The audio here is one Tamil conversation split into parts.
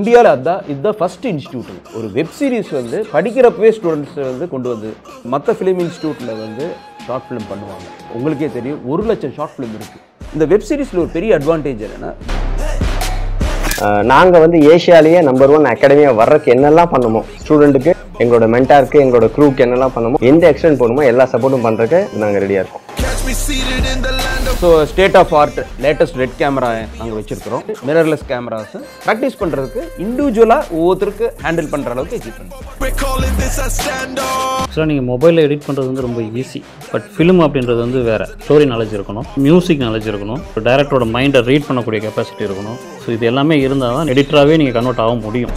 இந்தியாவில் அதுதான் இதுதான் ஃபஸ்ட் இன்ஸ்டியூட் ஒரு வெப் சீரிஸ் வந்து படிக்கிறப்பவே ஸ்டூடெண்ட்ஸ் வந்து கொண்டு வந்து மற்ற ஃபிலிம் இன்ஸ்டியூட்டில் வந்து ஷார்ட் ஃபிலிம் பண்ணுவாங்க உங்களுக்கே தெரியும் ஒரு லட்சம் ஷார்ட் ஃபிலிம் இருக்குது இந்த வெப் சீரிஸில் ஒரு பெரிய அட்வான்டேஜ் என்னென்னா நாங்கள் வந்து ஏஷியாலேயே நம்பர் ஒன் அகாடமியாக வர்றதுக்கு என்னெல்லாம் பண்ணுமோ ஸ்டூடெண்ட்டுக்கு எங்களோட மென்டாருக்கு எங்களோட க்ரூக்கு என்னெல்லாம் பண்ணுமோ எந்த எக்ஸ்டென்ட் பண்ணுமோ எல்லா சப்போர்ட்டும் பண்ணுறதுக்கு நாங்கள் ரெடியாக இருக்கோம் so state of art latest red camera நாங்கள் வச்சுருக்கிறோம் மிரர்லெஸ் கேமராஸ் ப்ராக்டிஸ் பண்ணுறதுக்கு இண்டிவிஜுவலாக ஒவ்வொருத்தருக்கு ஹேண்டில் பண்ணுற அளவுக்கு எக்யூப்மெண்ட் ஸோ நீங்கள் மொபைலில் எடிட் பண்ணுறது வந்து ரொம்ப ஈஸி பட் ஃபிலிம் அப்படின்றது வந்து வேறு ஸ்டோரி நாலேஜ் இருக்கணும் மியூசிக் நாலேஜ் இருக்கணும் டேரக்டரோட மைண்டை ரீட் பண்ணக்கூடிய கெப்பாசிட்டி இருக்கணும் ஸோ இது எல்லாமே இருந்தால் தான் எடிட்டராகவே நீங்கள் கன்வெர்ட் ஆக முடியும்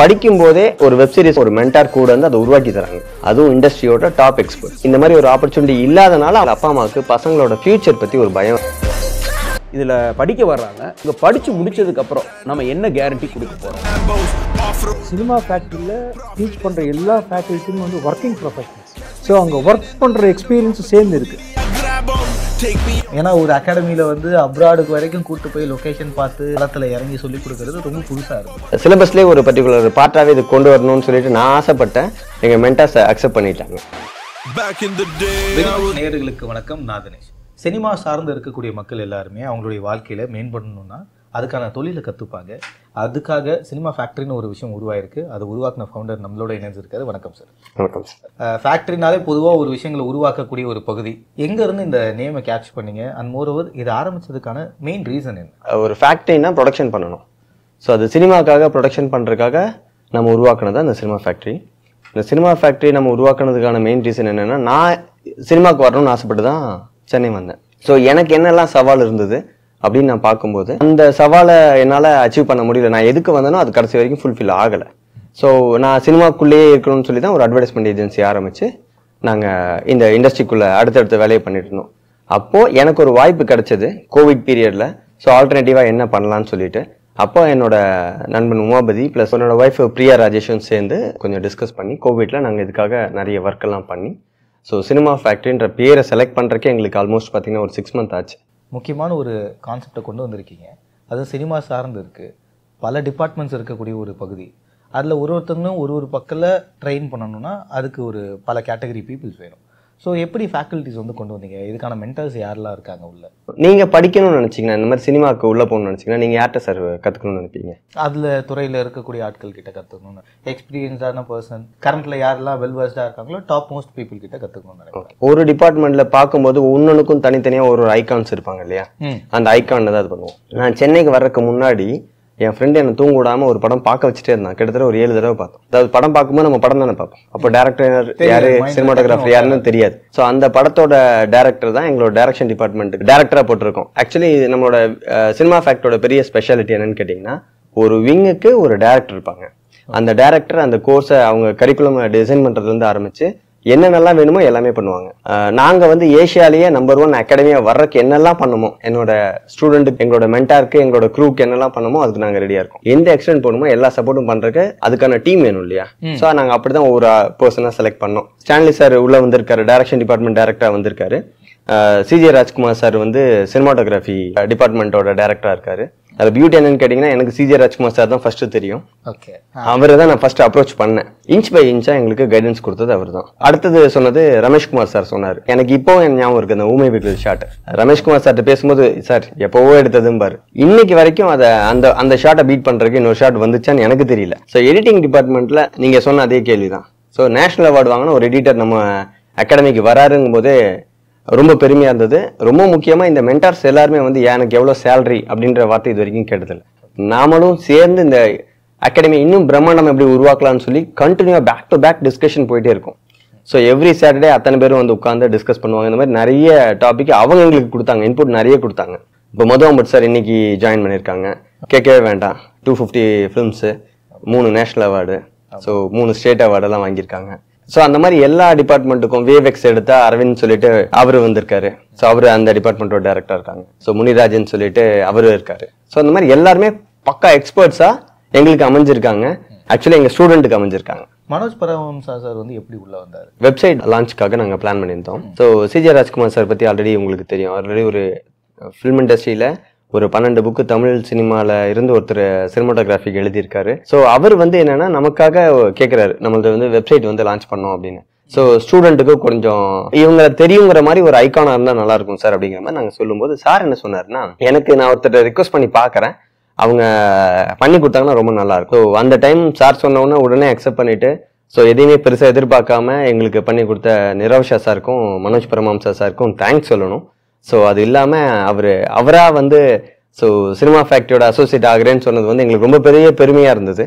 படிக்கும்போதே ஒரு வெப்சீரிஸ் ஒரு மென்டார் கூட வந்து அதை உருவாக்கி தராங்க அதுவும் இண்டஸ்ட்ரியோட டாப் எக்ஸ்பர்ட் இந்த மாதிரி ஒரு ஆப்பர்ச்சுனிட்டி இல்லாதனால அப்பா அம்மாவுக்கு பசங்களோட ஃபியூச்சர் பற்றி ஒரு பயம் இதில் படிக்க வர்றாங்க இங்கே படித்து அப்புறம் நம்ம என்ன கேரண்டி கொடுக்க போகிறோம் சினிமா ஃபேக்ட்ரியில் டீச் பண்ணுற எல்லா ஃபேக்கல்ட்டியும் வந்து ஒர்க்கிங் ப்ரொஃபஷனல்ஸ் ஸோ அவங்க ஒர்க் பண்ணுற எக்ஸ்பீரியன்ஸும் சேர்ந்து இருக்குது ஏன்னா ஒரு அகாடமியில வந்து அப்ராடுக்கு வரைக்கும் கூட்டு போய் லொக்கேஷன் பார்த்து இடத்துல இறங்கி சொல்லி கொடுக்கறது ரொம்ப புதுசாக இருக்கும் சிலபஸ்லேயே ஒரு பர்டிகுலர் பார்ட்டாவே இது கொண்டு வரணும்னு சொல்லிட்டு நான் ஆசைப்பட்டேன் எங்க மென்டாஸ் அக்செப்ட் பண்ணிட்டாங்க நேர்களுக்கு வணக்கம் நாதனேஷ் சினிமா சார்ந்து இருக்கக்கூடிய மக்கள் எல்லாருமே அவங்களுடைய வாழ்க்கையில மேம்படணும்னா அதுக்கான தொழிலை கற்றுப்பாங்க அதுக்காக சினிமா ஃபேக்ட்ரின்னு ஒரு விஷயம் உருவாயிருக்கு அது உருவாக்கின ஃபவுண்டர் நம்மளோட இணைஞ்சிருக்காரு வணக்கம் சார் வணக்கம் சார் ஃபேக்ட்ரினாலே பொதுவாக ஒரு விஷயங்களை உருவாக்கக்கூடிய ஒரு பகுதி எங்கேருந்து இந்த நேமை கேப்ச் பண்ணீங்க அண்ட் மோர் ஓவர் இதை ஆரம்பிச்சதுக்கான மெயின் ரீசன் என்ன ஒரு ஃபேக்ட்ரின்னா ப்ரொடக்ஷன் பண்ணணும் ஸோ அது சினிமாக்காக ப்ரொடக்ஷன் பண்ணுறதுக்காக நம்ம உருவாக்குனது அந்த சினிமா ஃபேக்ட்ரி இந்த சினிமா ஃபேக்ட்ரி நம்ம உருவாக்குனதுக்கான மெயின் ரீசன் என்னென்னா நான் சினிமாவுக்கு வரணும்னு ஆசைப்பட்டு தான் சென்னை வந்தேன் ஸோ எனக்கு என்னெல்லாம் சவால் இருந்தது அப்படின்னு நான் பார்க்கும்போது அந்த சவாலை என்னால் அச்சீவ் பண்ண முடியல நான் எதுக்கு வந்தேனோ அது கடைசி வரைக்கும் ஃபுல்ஃபில் ஆகலை ஸோ நான் சினிமாக்குள்ளேயே இருக்கணும்னு சொல்லி தான் ஒரு அட்வர்டைஸ்மெண்ட் ஏஜென்சி ஆரம்பித்து நாங்கள் இந்த இண்டஸ்ட்ரிக்குள்ளே அடுத்தடுத்த வேலையை பண்ணிட்டு இருந்தோம் அப்போது எனக்கு ஒரு வாய்ப்பு கிடைச்சது கோவிட் பீரியடில் ஸோ ஆல்டர்னேட்டிவாக என்ன பண்ணலான்னு சொல்லிட்டு அப்போ என்னோட நண்பன் உமாபதி ப்ளஸ் என்னோடய ஒய்ஃப் பிரியா ராஜேஷும் சேர்ந்து கொஞ்சம் டிஸ்கஸ் பண்ணி கோவிட்டில் நாங்கள் இதுக்காக நிறைய ஒர்க்கெல்லாம் பண்ணி ஸோ சினிமா ஃபேக்ட்ரின்ற பேரை செலக்ட் பண்ணுறக்கே எங்களுக்கு ஆல்மோஸ்ட் பார்த்திங்கன்னா ஒரு சிக்ஸ் மந்த் ஆச்சு முக்கியமான ஒரு கான்செப்டை கொண்டு வந்திருக்கீங்க அது சினிமா சார்ந்து இருக்குது பல டிபார்ட்மெண்ட்ஸ் இருக்கக்கூடிய ஒரு பகுதி அதில் ஒரு ஒருத்தங்களும் ஒரு ஒரு பக்கத்தில் ட்ரெயின் பண்ணணும்னா அதுக்கு ஒரு பல கேட்டகரி பீப்புள்ஸ் வேணும் ஸோ எப்படி ஃபேக்கல்ட்டிஸ் வந்து கொண்டு வந்தீங்க இதுக்கான மென்டர்ஸ் யாரெல்லாம் இருக்காங்க உள்ள நீங்கள் படிக்கணும்னு நினச்சிங்கன்னா இந்த மாதிரி சினிமாக்கு உள்ளே போகணும்னு நினச்சிங்கன்னா நீங்கள் யார்கிட்ட சார் கற்றுக்கணும்னு நினைப்பீங்க அதில் துறையில் இருக்கக்கூடிய ஆட்கள் கிட்ட கற்றுக்கணும் எக்ஸ்பீரியன்ஸான பர்சன் கரண்ட்டில் யாரெல்லாம் வெல் இருக்காங்களோ டாப் மோஸ்ட் பீப்புள் கிட்ட கற்றுக்கணும்னு நினைக்கிறேன் ஒரு டிபார்ட்மெண்ட்டில் பார்க்கும்போது ஒன்னொன்றுக்கும் தனித்தனியாக ஒரு ஐகான்ஸ் இருப்பாங்க இல்லையா அந்த ஐக்கான் தான் இது பண்ணுவோம் நான் சென்னைக்கு வர்றதுக்கு முன்னாடி என் ஃப்ரெண்டு என்னை தூங்க விடாம ஒரு படம் பார்க்க வச்சுட்டே இருந்தான் கிட்டத்தட்ட ஒரு ஏழு தடவை பார்த்தோம் அதாவது படம் பார்க்கும்போது நம்ம படம் தானே பார்ப்போம் அப்போ டேரக்டர் யாரு சினிமாட்டோகிராஃபர் யாருன்னு தெரியாது ஸோ அந்த படத்தோட டேரக்டர் தான் எங்களோட டேரக்ஷன் டிபார்ட்மெண்ட் டேரக்டரா போட்டிருக்கோம் ஆக்சுவலி நம்மளோட சினிமா ஃபேக்டோட பெரிய ஸ்பெஷாலிட்டி என்னன்னு கேட்டீங்கன்னா ஒரு விங்குக்கு ஒரு டேரக்டர் இருப்பாங்க அந்த டேரக்டர் அந்த கோர்ஸை அவங்க கரிக்குலம் டிசைன் இருந்து ஆரம்பிச்சு என்னென்னலாம் வேணுமோ எல்லாமே பண்ணுவாங்க நாங்கள் வந்து ஏஷியாலேயே நம்பர் ஒன் அகாடமியாக வர்றதுக்கு என்னெல்லாம் பண்ணுமோ என்னோட ஸ்டூடெண்ட்டுக்கு எங்களோட மென்டாருக்கு எங்களோட க்ரூக்கு என்னெல்லாம் பண்ணுமோ அதுக்கு நாங்கள் ரெடியாக இருக்கோம் எந்த எக்ஸ்டென்ட் பண்ணுமோ எல்லா சப்போர்ட்டும் பண்ணுறதுக்கு அதுக்கான டீம் வேணும் இல்லையா ஸோ நாங்கள் அப்படி தான் ஒரு பர்சனாக செலக்ட் பண்ணோம் ஸ்டான்லி சார் உள்ளே வந்திருக்காரு டேரக்ஷன் டிபார்ட்மெண்ட் டேரக்டராக வந்திருக்காரு சிஜே ராஜ்குமார் சார் வந்து சினிமாட்டோகிராஃபி டிபார்ட்மெண்ட்டோட டேரக்டராக இருக்காரு அதில் பியூட்டி என்னன்னு கேட்டிங்கன்னா எனக்கு சிஜே ராஜ்குமார் சார் தான் ஃபஸ்ட்டு தெரியும் ஓகே அவரை தான் நான் ஃபஸ்ட்டு அப்ரோச் பண்ணேன் இன்ச் பை இன்ச்சாக எங்களுக்கு கைடன்ஸ் கொடுத்தது அவர் தான் அடுத்தது சொன்னது ரமேஷ்குமார் சார் சொன்னார் எனக்கு இப்போ என் ஞாபகம் இருக்குது அந்த ஊமை வீட்டில் ஷாட் ரமேஷ்குமார் சார்கிட்ட பேசும்போது சார் எப்போவோ எடுத்ததும் பாரு இன்னைக்கு வரைக்கும் அதை அந்த அந்த ஷாட்டை பீட் பண்ணுறதுக்கு இன்னொரு ஷாட் வந்துச்சான்னு எனக்கு தெரியல ஸோ எடிட்டிங் டிபார்ட்மெண்ட்டில் நீங்கள் சொன்ன அதே கேள்வி தான் ஸோ நேஷனல் அவார்டு வாங்கின ஒரு எடிட்டர் நம்ம அகாடமிக்கு வராருங்கும் போதே ரொம்ப பெருமையாக இருந்தது ரொம்ப முக்கியமாக இந்த மென்டார்ஸ் எல்லாருமே வந்து எனக்கு எவ்வளோ சேலரி அப்படின்ற வார்த்தை இது வரைக்கும் கேட்டதில்லை நாமளும் சேர்ந்து இந்த அகாடமி இன்னும் பிரம்மாண்டம் எப்படி உருவாக்கலாம்னு சொல்லி கண்டினியூவாக பேக் டு பேக் டிஸ்கஷன் போயிட்டே இருக்கும் ஸோ எவ்ரி சாட்டர்டே அத்தனை பேரும் வந்து உட்காந்து டிஸ்கஸ் பண்ணுவாங்க இந்த மாதிரி நிறைய டாபிக் அவங்க எங்களுக்கு கொடுத்தாங்க இன்புட் நிறைய கொடுத்தாங்க இப்போ பட் சார் இன்னைக்கு ஜாயின் பண்ணியிருக்காங்க கேட்கவே வேண்டாம் டூ ஃபிஃப்டி ஃபிலிம்ஸு மூணு நேஷ்னல் அவார்டு ஸோ மூணு ஸ்டேட் அவார்டெல்லாம் வாங்கியிருக்காங்க ஸோ அந்த மாதிரி எல்லா டிபார்ட்மெண்ட்டுக்கும் வேவெக்ஸ் எடுத்தா அரவிந்த் சொல்லிட்டு அவர் வந்திருக்காரு ஸோ அவர் அந்த டிபார்ட்மெண்ட்டோட டேரக்டர் இருக்காங்க ஸோ முனிராஜன் சொல்லிட்டு அவரும் இருக்காரு ஸோ அந்த மாதிரி எல்லாருமே பக்கா எக்ஸ்பர்ட்ஸா எங்களுக்கு அமைஞ்சிருக்காங்க ஆக்சுவலி எங்க ஸ்டூடெண்ட்டுக்கு அமைஞ்சிருக்காங்க மனோஜ் பரமஹம்சா சார் வந்து எப்படி உள்ள வந்தார் வெப்சைட் லான்ச்சுக்காக நாங்கள் பிளான் பண்ணியிருந்தோம் ஸோ சிஜே ராஜ்குமார் சார் பற்றி ஆல்ரெடி உங்களுக்கு தெரியும் ஆல்ரெடி ஒரு ஃபிலிம் இண்டஸ்ட்ரியில் ஒரு பன்னெண்டு புக்கு தமிழ் சினிமாவில் இருந்து ஒருத்தர் சினிமாட்டோகிராஃபிக் எழுதியிருக்காரு ஸோ அவர் வந்து என்னென்னா நமக்காக கேட்குறாரு நம்மளது வந்து வெப்சைட் வந்து லான்ச் பண்ணோம் அப்படின்னு ஸோ ஸ்டூடெண்ட்டுக்கு கொஞ்சம் இவங்க தெரியுங்கிற மாதிரி ஒரு ஐக்கானாக இருந்தால் நல்லாயிருக்கும் சார் அப்படிங்கிற மாதிரி நாங்கள் சொல்லும்போது சார் என்ன சொன்னார்னா எனக்கு நான் ஒருத்தர் ரிக்வஸ்ட் பண்ணி பார்க்குறேன் அவங்க பண்ணி கொடுத்தாங்கன்னா ரொம்ப நல்லாயிருக்கும் ஸோ அந்த டைம் சார் சொன்னவுடனே உடனே அக்செப்ட் பண்ணிவிட்டு ஸோ எதையுமே பெருசாக எதிர்பார்க்காம எங்களுக்கு பண்ணி கொடுத்த நிரவ் ஷா சாருக்கும் மனோஜ் பரமாம்சா சாருக்கும் தேங்க்ஸ் சொல்லணும் ஸோ அது இல்லாமல் அவர் அவராக வந்து ஸோ சினிமா ஃபேக்டரியோட அசோசியேட் ஆகிறேன்னு சொன்னது வந்து எங்களுக்கு ரொம்ப பெரிய பெருமையாக இருந்தது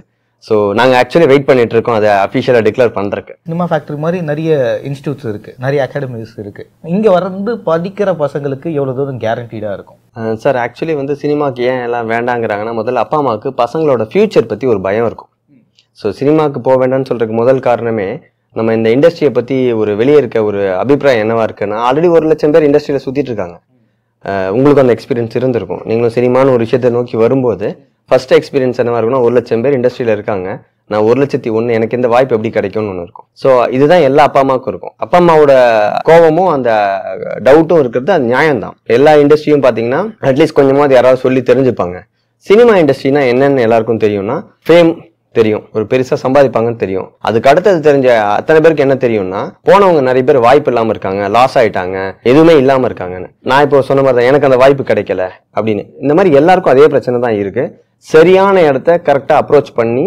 ஸோ நாங்கள் ஆக்சுவலி வெயிட் பண்ணிட்டு இருக்கோம் அதை அஃபிஷியலாக டிக்ளேர் பண்ணுறக்கு சினிமா ஃபேக்டரி மாதிரி நிறைய இன்ஸ்டியூட்ஸ் இருக்குது நிறைய அகாடமிஸ் இருக்குது இங்கே வந்து படிக்கிற பசங்களுக்கு எவ்வளோ தூரம் கேரண்டீடாக இருக்கும் சார் ஆக்சுவலி வந்து சினிமாக்கு ஏன் எல்லாம் வேண்டாங்கிறாங்கன்னா முதல்ல அப்பா அம்மாவுக்கு பசங்களோட ஃப்யூச்சர் பற்றி ஒரு பயம் இருக்கும் ஸோ சினிமாவுக்கு போக வேண்டாம்னு சொல்கிறதுக்கு முதல் காரணமே நம்ம இந்த இண்டஸ்ட்ரியை பற்றி ஒரு வெளியே இருக்க ஒரு அபிப்பிராயம் என்னவா இருக்குன்னா ஆல்ரெடி ஒரு லட்சம் பேர் இண்டஸ்ட்ரியில் சுற்றிட்டு இருக்காங்க உங்களுக்கு அந்த எக்ஸ்பீரியன்ஸ் இருந்திருக்கும் நீங்களும் சினிமான ஒரு விஷயத்தை நோக்கி வரும்போது ஃபர்ஸ்ட் எக்ஸ்பீரியன்ஸ் என்னவா இருக்குன்னா ஒரு லட்சம் பேர் இண்டஸ்ட்ரியில் இருக்காங்க நான் ஒரு லட்சத்தி ஒன்று எனக்கு இந்த வாய்ப்பு எப்படி கிடைக்கும்னு ஒன்று இருக்கும் ஸோ இதுதான் எல்லா அப்பா அம்மாவுக்கும் இருக்கும் அப்பா அம்மாவோட கோவமும் அந்த டவுட்டும் இருக்கிறது அது நியாயம்தான் எல்லா இண்டஸ்ட்ரியும் பார்த்தீங்கன்னா அட்லீஸ்ட் கொஞ்சமாவது யாராவது சொல்லி தெரிஞ்சுப்பாங்க சினிமா இண்டஸ்ட்ரினா என்னென்னு எல்லாருக்கும் தெரியும்னா ஃபேம் தெரியும் ஒரு பெருசா சம்பாதிப்பாங்கன்னு தெரியும் அதுக்கு அடுத்தது தெரிஞ்ச அத்தனை பேருக்கு என்ன தெரியும்னா போனவங்க நிறைய பேர் வாய்ப்பு இல்லாம இருக்காங்க லாஸ் ஆயிட்டாங்க எதுவுமே இல்லாம இருக்காங்கன்னு நான் இப்போ சொன்ன மாதிரி தான் எனக்கு அந்த வாய்ப்பு கிடைக்கல அப்படின்னு இந்த மாதிரி எல்லாருக்கும் அதே பிரச்சனை தான் இருக்கு சரியான இடத்த கரெக்டா அப்ரோச் பண்ணி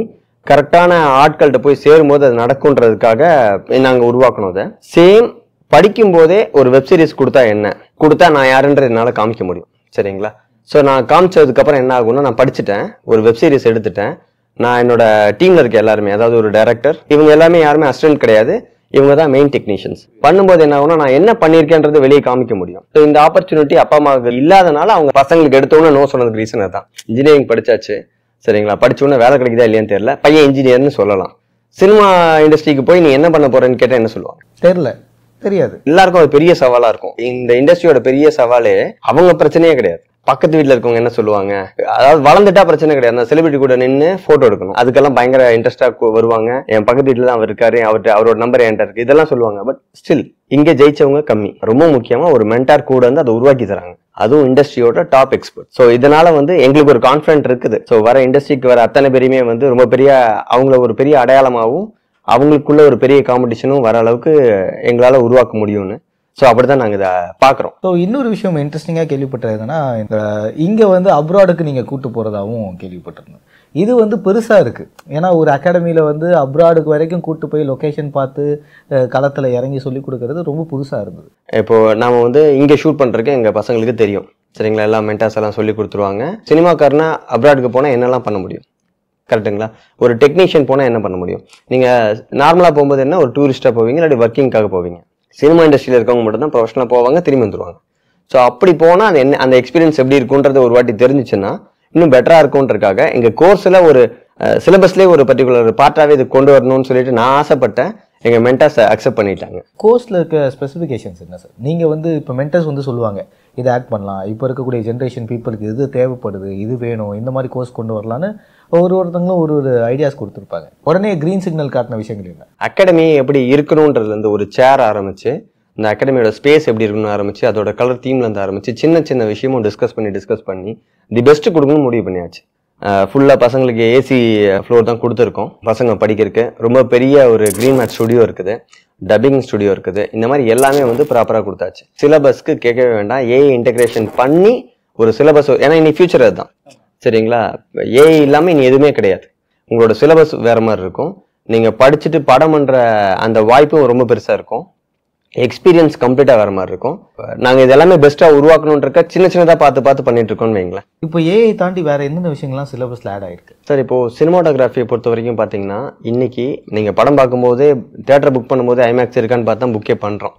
கரெக்டான ஆட்கள்கிட்ட போய் சேரும் போது அது நடக்குன்றதுக்காக நாங்கள் உருவாக்கணும் அதை சேம் படிக்கும்போதே ஒரு வெப்சீரிஸ் கொடுத்தா என்ன கொடுத்தா நான் யாருன்றது என்னால் காமிக்க முடியும் சரிங்களா ஸோ நான் காமிச்சதுக்கப்புறம் என்ன ஆகும்னா நான் படிச்சுட்டேன் ஒரு வெப்சீரிஸ் எடுத்துட்டேன் நான் என்னோட டீமில் இருக்க எல்லாருமே அதாவது ஒரு டைரக்டர் இவங்க எல்லாமே யாருமே அசிஸ்டன்ட் கிடையாது இவங்க தான் மெயின் டெக்னீஷியன்ஸ் பண்ணும்போது என்ன நான் என்ன பண்ணியிருக்கேன்றது வெளியே காமிக்க முடியும் ஸோ இந்த ஆப்பர்ச்சுனிட்டி அப்பா அம்மாவுக்கு இல்லாதனால அவங்க பசங்களுக்கு எடுத்தோம்னு நோ சொன்னது ரீசன் தான் இன்ஜினியரிங் படிச்சாச்சு சரிங்களா படிச்சோன்னே வேலை கிடைக்குதா இல்லையான்னு தெரியல பையன் இன்ஜினியர்னு சொல்லலாம் சினிமா இண்டஸ்ட்ரிக்கு போய் நீ என்ன பண்ண போறேன்னு கேட்டால் என்ன சொல்லுவாங்க தெரியல தெரியாது எல்லாருக்கும் அது பெரிய சவாலா இருக்கும் இந்த இண்டஸ்ட்ரியோட பெரிய சவாலே அவங்க பிரச்சனையே கிடையாது பக்கத்து வீட்டில் இருக்கவங்க என்ன சொல்லுவாங்க அதாவது வளர்ந்துட்டா பிரச்சனை கிடையாது அந்த செலிபிரிட்டி கூட நின்று ஃபோட்டோ எடுக்கணும் அதுக்கெல்லாம் பயங்கர இன்ட்ரெஸ்டாக வருவாங்க என் பக்கத்து வீட்டில் தான் அவர் இருக்காரு அவர்கிட்ட அவரோட நம்பர் என்கிட்ட இருக்கு இதெல்லாம் சொல்லுவாங்க பட் ஸ்டில் இங்கே ஜெயிச்சவங்க கம்மி ரொம்ப முக்கியமாக ஒரு மென்டார் கூட வந்து அதை உருவாக்கி தராங்க அதுவும் இண்டஸ்ட்ரியோட டாப் எக்ஸ்பர்ட் ஸோ இதனால வந்து எங்களுக்கு ஒரு கான்ஃபிடென்ட் இருக்குது ஸோ வர இண்டஸ்ட்ரிக்கு வர அத்தனை பேருமே வந்து ரொம்ப பெரிய அவங்கள ஒரு பெரிய அடையாளமாகவும் அவங்களுக்குள்ள ஒரு பெரிய காம்படிஷனும் வர அளவுக்கு எங்களால் உருவாக்க முடியும்னு ஸோ அப்படி தான் நாங்கள் இதை பார்க்குறோம் ஸோ இன்னொரு விஷயம் இன்ட்ரெஸ்டிங்காக கேள்விப்பட்டது இந்த இங்கே வந்து அப்ராடுக்கு நீங்கள் கூட்டு போகிறதாகவும் கேள்விப்பட்டிருந்தேன் இது வந்து பெருசாக இருக்குது ஏன்னா ஒரு அகாடமியில் வந்து அப்ராடுக்கு வரைக்கும் கூட்டு போய் லொக்கேஷன் பார்த்து களத்தில் இறங்கி சொல்லி கொடுக்கறது ரொம்ப புதுசாக இருந்தது இப்போது நாம் வந்து இங்கே ஷூட் பண்ணுறதுக்கு எங்கள் பசங்களுக்கு தெரியும் சரிங்களா எல்லாம் மென்டாஸ் எல்லாம் சொல்லி கொடுத்துருவாங்க சினிமாக்காரனா அப்ராடுக்கு போனால் என்னெல்லாம் பண்ண முடியும் கரெக்டுங்களா ஒரு டெக்னீஷியன் போனால் என்ன பண்ண முடியும் நீங்கள் நார்மலாக போகும்போது என்ன ஒரு டூரிஸ்ட்டாக போவீங்க இல்லாட்டி ஒர்க்கிங்காக போவீங்க சினிமா இண்டஸ்ட்ரியில் இருக்கவங்க மட்டும் தான் ப்ரொஃபஷனலாக போவாங்க திரும்பி வந்துடுவாங்க ஸோ அப்படி போனால் அது என்ன அந்த எக்ஸ்பீரியன்ஸ் எப்படி இருக்குன்றது ஒரு வாட்டி தெரிஞ்சிச்சுன்னா இன்னும் பெட்டராக இருக்குன்றக்காக எங்கள் கோர்ஸில் ஒரு சிலபஸ்லேயே ஒரு பர்டிகுலர் பார்ட்டாகவே இது கொண்டு வரணும்னு சொல்லிட்டு நான் ஆசைப்பட்டேன் எங்கள் மென்டாஸை அக்செப்ட் பண்ணிட்டாங்க கோர்ஸில் இருக்க ஸ்பெசிஃபிகேஷன்ஸ் என்ன சார் நீங்கள் வந்து இப்போ மென்டர்ஸ் வந்து சொல்லுவாங்க இதை ஆக்ட் பண்ணலாம் இப்போ இருக்கக்கூடிய ஜென்ரேஷன் பீப்புளுக்கு இது தேவைப்படுது இது வேணும் இந்த மாதிரி கோர்ஸ் கொண்டு வரலான்னு ஒரு ஒருத்தங்களும் ஒரு ஒரு ஐடியாஸ் கொடுத்துருப்பாங்க உடனே க்ரீன் சிக்னல் காட்டின விஷயங்கள் இல்லை அகாடமி எப்படி இருக்கணுன்றதுலேருந்து ஒரு சேர் ஆரம்பித்து இந்த அகாடமியோட ஸ்பேஸ் எப்படி இருக்கணும்னு ஆரம்பித்து அதோட கலர் தீம்லேருந்து ஆரம்பித்து சின்ன சின்ன விஷயமும் டிஸ்கஸ் பண்ணி டிஸ்கஸ் பண்ணி தி பெஸ்ட்டு கொடுக்கணும்னு முடிவு பண்ணியாச்சு ஃபுல்லாக பசங்களுக்கு ஏசி ஃப்ளோர் தான் கொடுத்துருக்கோம் பசங்க படிக்கிறதுக்கு ரொம்ப பெரிய ஒரு க்ரீன் மேட் ஸ்டுடியோ இருக்குது டப்பிங் ஸ்டுடியோ இருக்குது இந்த மாதிரி எல்லாமே வந்து ப்ராப்பராக கொடுத்தாச்சு சிலபஸ்க்கு கேட்கவே வேண்டாம் ஏஐ இன்டெகிரேஷன் பண்ணி ஒரு சிலபஸ் ஏன்னா இனி ஃபியூச்சர் அதுதான் சரிங்களா ஏஐ இல்லாமல் இனி எதுவுமே கிடையாது உங்களோட சிலபஸ் வேறு மாதிரி இருக்கும் நீங்கள் படிச்சுட்டு படம் பண்ணுற அந்த வாய்ப்பும் ரொம்ப பெருசாக இருக்கும் எக்ஸ்பீரியன்ஸ் கம்ப்ளீட்டாக வேறு மாதிரி இருக்கும் நாங்கள் இதெல்லாமே பெஸ்ட்டாக உருவாக்கணுன்றக்க சின்ன சின்னதாக பார்த்து பார்த்து பண்ணிட்டு இருக்கோம்னு வைங்களேன் இப்போ ஏஐ தாண்டி வேறு எந்தெந்த விஷயங்கள்லாம் சிலபஸில் ஆட் ஆகிருக்கு சார் இப்போது சினிமாட்டோகிராஃபியை பொறுத்த வரைக்கும் பார்த்தீங்கன்னா இன்றைக்கி நீங்கள் படம் பார்க்கும்போதே தேட்டர் புக் பண்ணும்போது ஐமேக்ஸ் இருக்கான்னு பார்த்தா புக்கே பண்ணுறோம்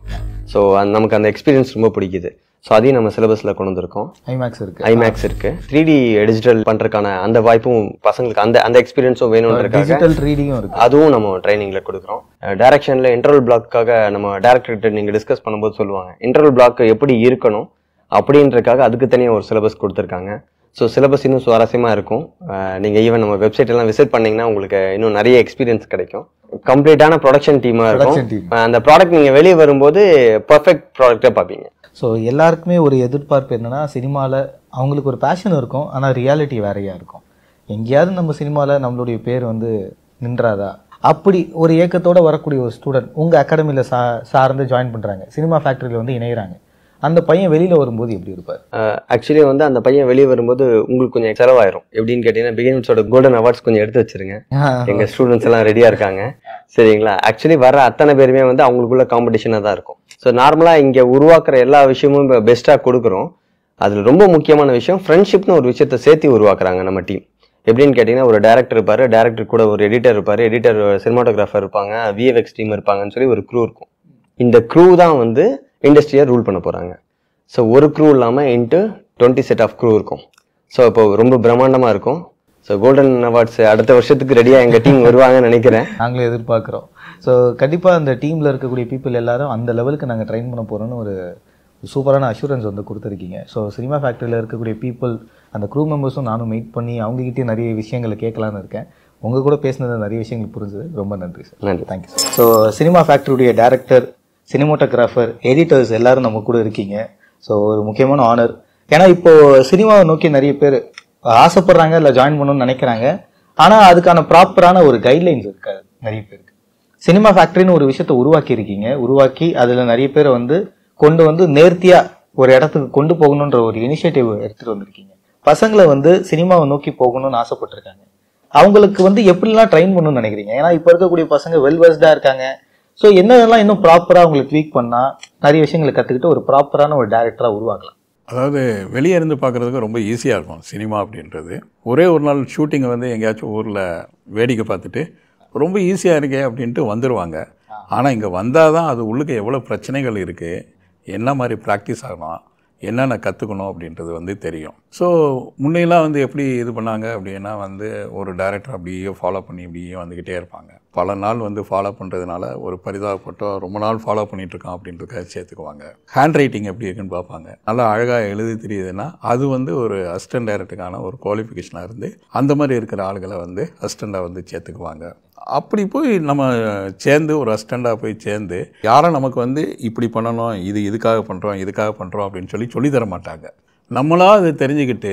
ஸோ நமக்கு அந்த எக்ஸ்பீரியன்ஸ் ரொம்ப பிடிக்குது ஸோ அதையும் நம்ம சிலபஸில் கொண்டு வந்திருக்கோம் ஐமேக்ஸ் இருக்குது ஐமேக்ஸ் இருக்கு த்ரீ டி டிஜிட்டல் பண்ணுறதுக்கான அந்த வாய்ப்பும் பசங்களுக்கு அந்த அந்த எக்ஸ்பீரியன்ஸும் வேணும்ன்றதுக்காக டிஜிட்டல் ரீடிங்கும் இருக்கு அதுவும் நம்ம ட்ரைனிங்கில் கொடுக்குறோம் டேரக்ஷனில் இன்டர்வல் பிளாக்காக நம்ம டேரக்டர்கிட்ட நீங்கள் டிஸ்கஸ் பண்ணும்போது சொல்லுவாங்க இன்டர்வல் பிளாக் எப்படி இருக்கணும் அப்படின்றக்காக அதுக்கு தனியாக ஒரு சிலபஸ் கொடுத்துருக்காங்க ஸோ சிலபஸ் இன்னும் சுவாரஸ்யமாக இருக்கும் நீங்கள் ஈவன் நம்ம வெப்சைட்டெல்லாம் விசிட் பண்ணிங்கன்னா உங்களுக்கு இன்னும் நிறைய எக்ஸ்பீரியன்ஸ் கிடைக்கும் கம்ப்ளீட்டான ப்ரொடக்ஷன் டீமாக இருக்கும் அந்த ப்ராடக்ட் நீங்கள் வெளியே வரும்போது பர்ஃபெக்ட் ப்ராடக்டாக பார்ப்பீங்க ஸோ எல்லாருக்குமே ஒரு எதிர்பார்ப்பு என்னென்னா சினிமாவில் அவங்களுக்கு ஒரு பேஷன் இருக்கும் ஆனால் ரியாலிட்டி வேறையாக இருக்கும் எங்கேயாவது நம்ம சினிமாவில் நம்மளுடைய பேர் வந்து நின்றாதா அப்படி ஒரு இயக்கத்தோடு வரக்கூடிய ஒரு ஸ்டூடெண்ட் உங்கள் அகாடமியில் சா சார்ந்து ஜாயின் பண்ணுறாங்க சினிமா ஃபேக்ட்ரியில் வந்து இணையிறாங்க அந்த பையன் வெளியில் வரும்போது எப்படி இருப்பார் ஆக்சுவலி வந்து அந்த பையன் வெளியே வரும்போது உங்களுக்கு கொஞ்சம் செலவாயிரும் எப்படின்னு கேட்டீங்கன்னா பிகினர்ஸோட கோல்டன் அவார்ட்ஸ் கொஞ்சம் எடுத்து வச்சிருங்க எங்கள் ஸ்டூடெண்ட்ஸ் எல்லாம் ரெடியாக இருக்காங்க சரிங்களா ஆக்சுவலி வர அத்தனை பேருமே வந்து அவங்களுக்குள்ள காம்படிஷனாக தான் இருக்கும் ஸோ நார்மலாக இங்கே உருவாக்குற எல்லா விஷயமும் பெஸ்ட்டாக கொடுக்குறோம் அதில் ரொம்ப முக்கியமான விஷயம் ஃப்ரெண்ட்ஷிப்னு ஒரு விஷயத்த சேர்த்து உருவாக்குறாங்க நம்ம டீம் எப்படின்னு கேட்டீங்கன்னா ஒரு டேரக்டர் இருப்பார் டேரக்டர் கூட ஒரு எடிட்டர் இருப்பார் எடிட்டர் சினிமாட்டோகிராஃபர் இருப்பாங்க விஎஃப்எக்ஸ் டீம் இருப்பாங்கன்னு சொல்லி ஒரு க்ரூ இருக்கும் இந்த க்ரூ தான் வந்து இண்டஸ்ட்ரியை ரூல் பண்ண போகிறாங்க ஸோ ஒரு க்ரூ இல்லாமல் into twenty set of crew இருக்கும் ஸோ இப்போ ரொம்ப பிரம்மாண்டமாக இருக்கும் ஸோ கோல்டன் அவார்ட்ஸ் அடுத்த வருஷத்துக்கு ரெடியாக எங்கள் டீம் வருவாங்கன்னு நினைக்கிறேன் நாங்களே எதிர்பார்க்குறோம் ஸோ கண்டிப்பாக அந்த டீமில் இருக்கக்கூடிய பீப்புள் எல்லாரும் அந்த லெவலுக்கு நாங்கள் ட்ரெயின் பண்ண போகிறோன்னு ஒரு சூப்பரான அஷூரன்ஸ் வந்து கொடுத்துருக்கீங்க ஸோ சினிமா ஃபேக்ட்ரியில் இருக்கக்கூடிய பீப்புள் அந்த க்ரூ மெம்பர்ஸும் நானும் மீட் பண்ணி அவங்ககிட்டயும் நிறைய விஷயங்களை கேட்கலான்னு இருக்கேன் உங்கள் கூட பேசினது நிறைய விஷயங்கள் புரிஞ்சுது ரொம்ப நன்றி சார் நன்றி தேங்க்யூ சார் ஸோ சினிமா ஃபேக்ட்ரியுடைய டேரக்டர் சினிமோட்டோகிராஃபர் எடிட்டர்ஸ் எல்லோரும் நம்ம கூட இருக்கீங்க ஸோ ஒரு முக்கியமான ஆனர் ஏன்னா இப்போது சினிமாவை நோக்கி நிறைய பேர் ஆசைப்படுறாங்க இல்லை ஜாயின் பண்ணணும்னு நினைக்கிறாங்க ஆனால் அதுக்கான ப்ராப்பரான ஒரு கைட்லைன்ஸ் இருக்காது நிறைய பேருக்கு சினிமா ஃபேக்ட்ரின்னு ஒரு விஷயத்த உருவாக்கி இருக்கீங்க உருவாக்கி அதில் நிறைய பேரை வந்து கொண்டு வந்து நேர்த்தியாக ஒரு இடத்துக்கு கொண்டு போகணுன்ற ஒரு இனிஷியேட்டிவ் எடுத்துகிட்டு வந்திருக்கீங்க பசங்களை வந்து சினிமாவை நோக்கி போகணும்னு ஆசைப்பட்டிருக்காங்க அவங்களுக்கு வந்து எப்படிலாம் ட்ரெயின் பண்ணணும்னு நினைக்கிறீங்க ஏன்னா இப்போ இருக்கக்கூடிய பசங்க வெல் இருக்காங்க ஸோ என்னதெல்லாம் இன்னும் ப்ராப்பராக உங்களுக்கு ட்வீக் பண்ணால் நிறைய விஷயங்களை கற்றுக்கிட்டு ஒரு ப்ராப்பரான ஒரு டேரக்டராக உருவாக்கலாம் அதாவது வெளியே இருந்து பார்க்குறதுக்கு ரொம்ப ஈஸியாக இருக்கும் சினிமா அப்படின்றது ஒரே ஒரு நாள் ஷூட்டிங்கை வந்து எங்கேயாச்சும் ஊரில் வேடிக்கை பார்த்துட்டு ரொம்ப ஈஸியாக இருக்கே அப்படின்ட்டு வந்துடுவாங்க ஆனால் இங்கே வந்தால் தான் அது உள்ளுக்கு எவ்வளோ பிரச்சனைகள் இருக்குது என்ன மாதிரி ப்ராக்டிஸ் ஆகணும் என்னென்ன கற்றுக்கணும் அப்படின்றது வந்து தெரியும் ஸோ முன்னையெல்லாம் வந்து எப்படி இது பண்ணாங்க அப்படின்னா வந்து ஒரு டேரக்டர் அப்படியே ஃபாலோ பண்ணி இப்படியே வந்துக்கிட்டே இருப்பாங்க பல நாள் வந்து ஃபாலோ பண்ணுறதுனால ஒரு பரிதாபப்பட்டோ ரொம்ப நாள் ஃபாலோ பண்ணிகிட்ருக்கான் அப்படின்றதுக்காக சேர்த்துக்குவாங்க ஹேண்ட் ரைட்டிங் எப்படி இருக்குன்னு பார்ப்பாங்க நல்லா அழகாக எழுதி தெரியுதுன்னா அது வந்து ஒரு அசிஸ்டன்ட் டைரக்டருக்கான ஒரு குவாலிஃபிகேஷனாக இருந்து அந்த மாதிரி இருக்கிற ஆளுகளை வந்து அசிஸ்டண்ட்டாக வந்து சேர்த்துக்குவாங்க அப்படி போய் நம்ம சேர்ந்து ஒரு அஸ்டண்டாக போய் சேர்ந்து யாரும் நமக்கு வந்து இப்படி பண்ணணும் இது இதுக்காக பண்ணுறோம் இதுக்காக பண்ணுறோம் அப்படின்னு சொல்லி சொல்லித்தர மாட்டாங்க நம்மளாக அதை தெரிஞ்சுக்கிட்டு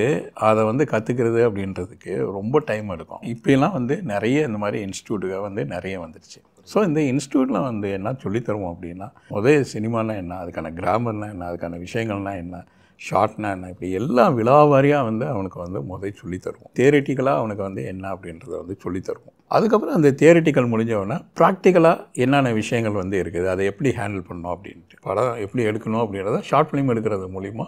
அதை வந்து கற்றுக்கிறது அப்படின்றதுக்கு ரொம்ப டைம் எடுக்கும் இப்பெல்லாம் வந்து நிறைய இந்த மாதிரி இன்ஸ்டியூட்டுக்காக வந்து நிறைய வந்துடுச்சு ஸோ இந்த இன்ஸ்டியூட்டில் வந்து என்ன சொல்லித்தருவோம் அப்படின்னா முதல் சினிமானா என்ன அதுக்கான கிராமர்னா என்ன அதுக்கான விஷயங்கள்னா என்ன ஷார்ட்னா என்ன இப்படி எல்லாம் விழாவாரியாக வந்து அவனுக்கு வந்து முதல் சொல்லித்தருவோம் தேரட்டிக்கலாக அவனுக்கு வந்து என்ன அப்படின்றத வந்து சொல்லித்தருவோம் அதுக்கப்புறம் அந்த தேரட்டிக்கல் முடிஞ்சவொடனே ப்ராக்டிக்கலாக என்னென்ன விஷயங்கள் வந்து இருக்குது அதை எப்படி ஹேண்டில் பண்ணணும் அப்படின்ட்டு படம் எப்படி எடுக்கணும் அப்படின்றத ஷார்ட் ஃபிலிம் எடுக்கிறது மூலிமா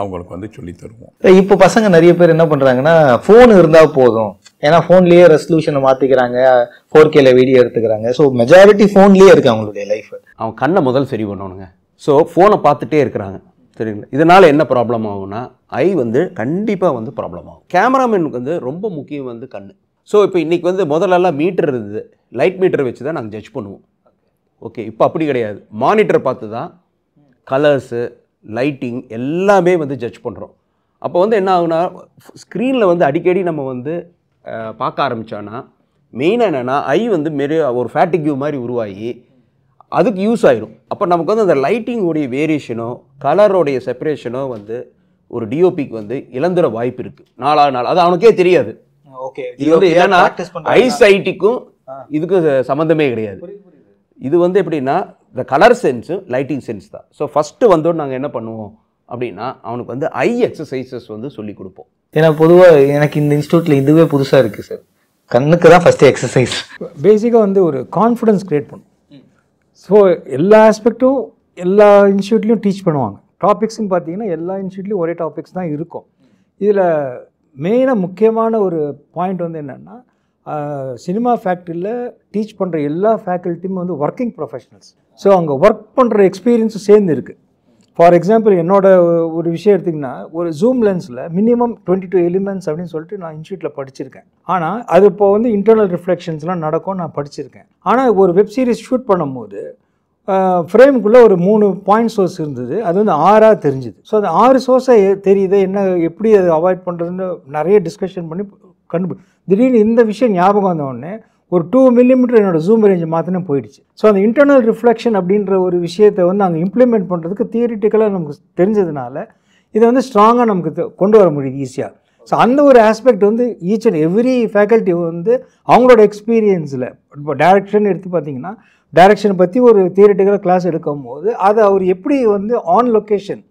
அவங்களுக்கு வந்து சொல்லி தருவோம் இப்போ பசங்க நிறைய பேர் என்ன பண்ணுறாங்கன்னா ஃபோன் இருந்தால் போதும் ஏன்னா ஃபோன்லேயே ரெசல்யூஷனை மாற்றிக்கிறாங்க ஃபோர் கேல வீடியோ எடுத்துக்கிறாங்க ஸோ மெஜாரிட்டி ஃபோன்லேயே இருக்குது அவங்களுடைய லைஃப் அவன் கண்ணை முதல் சரி பண்ணணுங்க ஸோ ஃபோனை பார்த்துட்டே இருக்கிறாங்க சரிங்களா இதனால் என்ன ப்ராப்ளம் ஆகும்னா ஐ வந்து கண்டிப்பாக வந்து ப்ராப்ளம் ஆகும் கேமராமேனுக்கு வந்து ரொம்ப முக்கியம் வந்து கண் ஸோ இப்போ இன்றைக்கி வந்து முதல்லலாம் மீட்டர் இருந்தது லைட் மீட்டர் வச்சு தான் நாங்கள் ஜட்ஜ் பண்ணுவோம் ஓகே இப்போ அப்படி கிடையாது மானிட்டர் பார்த்து தான் கலர்ஸு லைட்டிங் எல்லாமே வந்து ஜட்ஜ் பண்ணுறோம் அப்போ வந்து என்ன ஆகுனா ஸ்க்ரீனில் வந்து அடிக்கடி நம்ம வந்து பார்க்க ஆரம்பித்தோன்னா மெயினாக என்னென்னா ஐ வந்து மெரி ஒரு ஃபேட்டிக்யூ மாதிரி உருவாகி அதுக்கு யூஸ் ஆயிரும் அப்போ நமக்கு வந்து அந்த லைட்டிங்கோடைய வேரியேஷனோ கலரோடைய செப்பரேஷனோ வந்து ஒரு டிஓபிக்கு வந்து இழந்துற வாய்ப்பு இருக்குது நாலாவது நாள் அது அவனுக்கே தெரியாது ஓகே இது வந்து ஏன்னா ஐசைட்டிக்கும் இதுக்கு சம்மந்தமே கிடையாது இது வந்து எப்படின்னா இந்த கலர் சென்ஸும் லைட்டிங் சென்ஸ் தான் ஸோ ஃபஸ்ட்டு வந்தோடு நாங்கள் என்ன பண்ணுவோம் அப்படின்னா அவனுக்கு வந்து ஐ எக்ஸசைசஸ் வந்து சொல்லி கொடுப்போம் ஏன்னா பொதுவாக எனக்கு இந்த இன்ஸ்டியூட்டில் இதுவே புதுசாக இருக்குது சார் கண்ணுக்கு தான் ஃபஸ்ட்டு எக்ஸசைஸ் பேசிக்காக வந்து ஒரு கான்ஃபிடன்ஸ் க்ரியேட் பண்ணும் ஸோ எல்லா ஆஸ்பெக்டும் எல்லா இன்ஸ்டியூட்லேயும் டீச் பண்ணுவாங்க டாபிக்ஸ்ன்னு பார்த்தீங்கன்னா எல்லா இன்ஸ்டியூட்லேயும் ஒரே டாபிக்ஸ் தான் இருக்கும் இதில் மெயினாக முக்கியமான ஒரு பாயிண்ட் வந்து என்னென்னா சினிமா ஃபேக்ட்ரியில் டீச் பண்ணுற எல்லா ஃபேக்கல்ட்டியுமே வந்து ஒர்க்கிங் ப்ரொஃபஷனல்ஸ் ஸோ அங்கே ஒர்க் பண்ணுற எக்ஸ்பீரியன்ஸும் சேர்ந்து இருக்குது ஃபார் எக்ஸாம்பிள் என்னோடய ஒரு விஷயம் எடுத்திங்கன்னா ஒரு ஜூம் லென்ஸில் மினிமம் டுவெண்ட்டி டூ எலிமெண்ட்ஸ் அப்படின்னு சொல்லிட்டு நான் இன்ஸ்டியூட்டில் படிச்சிருக்கேன் ஆனால் அது இப்போ வந்து இன்டர்னல் ரிஃப்ளெக்ஷன்ஸ்லாம் நடக்கும் நான் படிச்சிருக்கேன் ஆனால் ஒரு வெப் சீரிஸ் ஷூட் பண்ணும்போது ஃப்ரேமுக்குள்ளே ஒரு மூணு பாயிண்ட் சோர்ஸ் இருந்தது அது வந்து ஆறாக தெரிஞ்சுது ஸோ அந்த ஆறு சோர்ஸை தெரியுது என்ன எப்படி அதை அவாய்ட் பண்ணுறதுன்னு நிறைய டிஸ்கஷன் பண்ணி கண்டுபிடி திடீர்னு இந்த விஷயம் ஞாபகம் வந்தோடனே ஒரு டூ மில்லிமீட்டர் என்னோடய ஜூம் ரேஞ்சு மாற்றினே போயிடுச்சு ஸோ அந்த இன்டர்னல் ரிஃப்ளெக்ஷன் அப்படின்ற ஒரு விஷயத்தை வந்து அங்கே இம்ப்ளிமெண்ட் பண்ணுறதுக்கு தியரிட்டிக்கலாக நமக்கு தெரிஞ்சதுனால இதை வந்து ஸ்ட்ராங்காக நமக்கு கொண்டு வர முடியுது ஈஸியாக ஸோ அந்த ஒரு ஆஸ்பெக்ட் வந்து ஈச் அண்ட் எவ்ரி ஃபேக்கல்ட்டி வந்து அவங்களோட எக்ஸ்பீரியன்ஸில் இப்போ டேரக்ஷன் எடுத்து பார்த்தீங்கன்னா டேரக்ஷனை பற்றி ஒரு தியரிட்டிக்கலாக கிளாஸ் எடுக்கும் போது அதை அவர் எப்படி வந்து ஆன் லொக்கேஷன்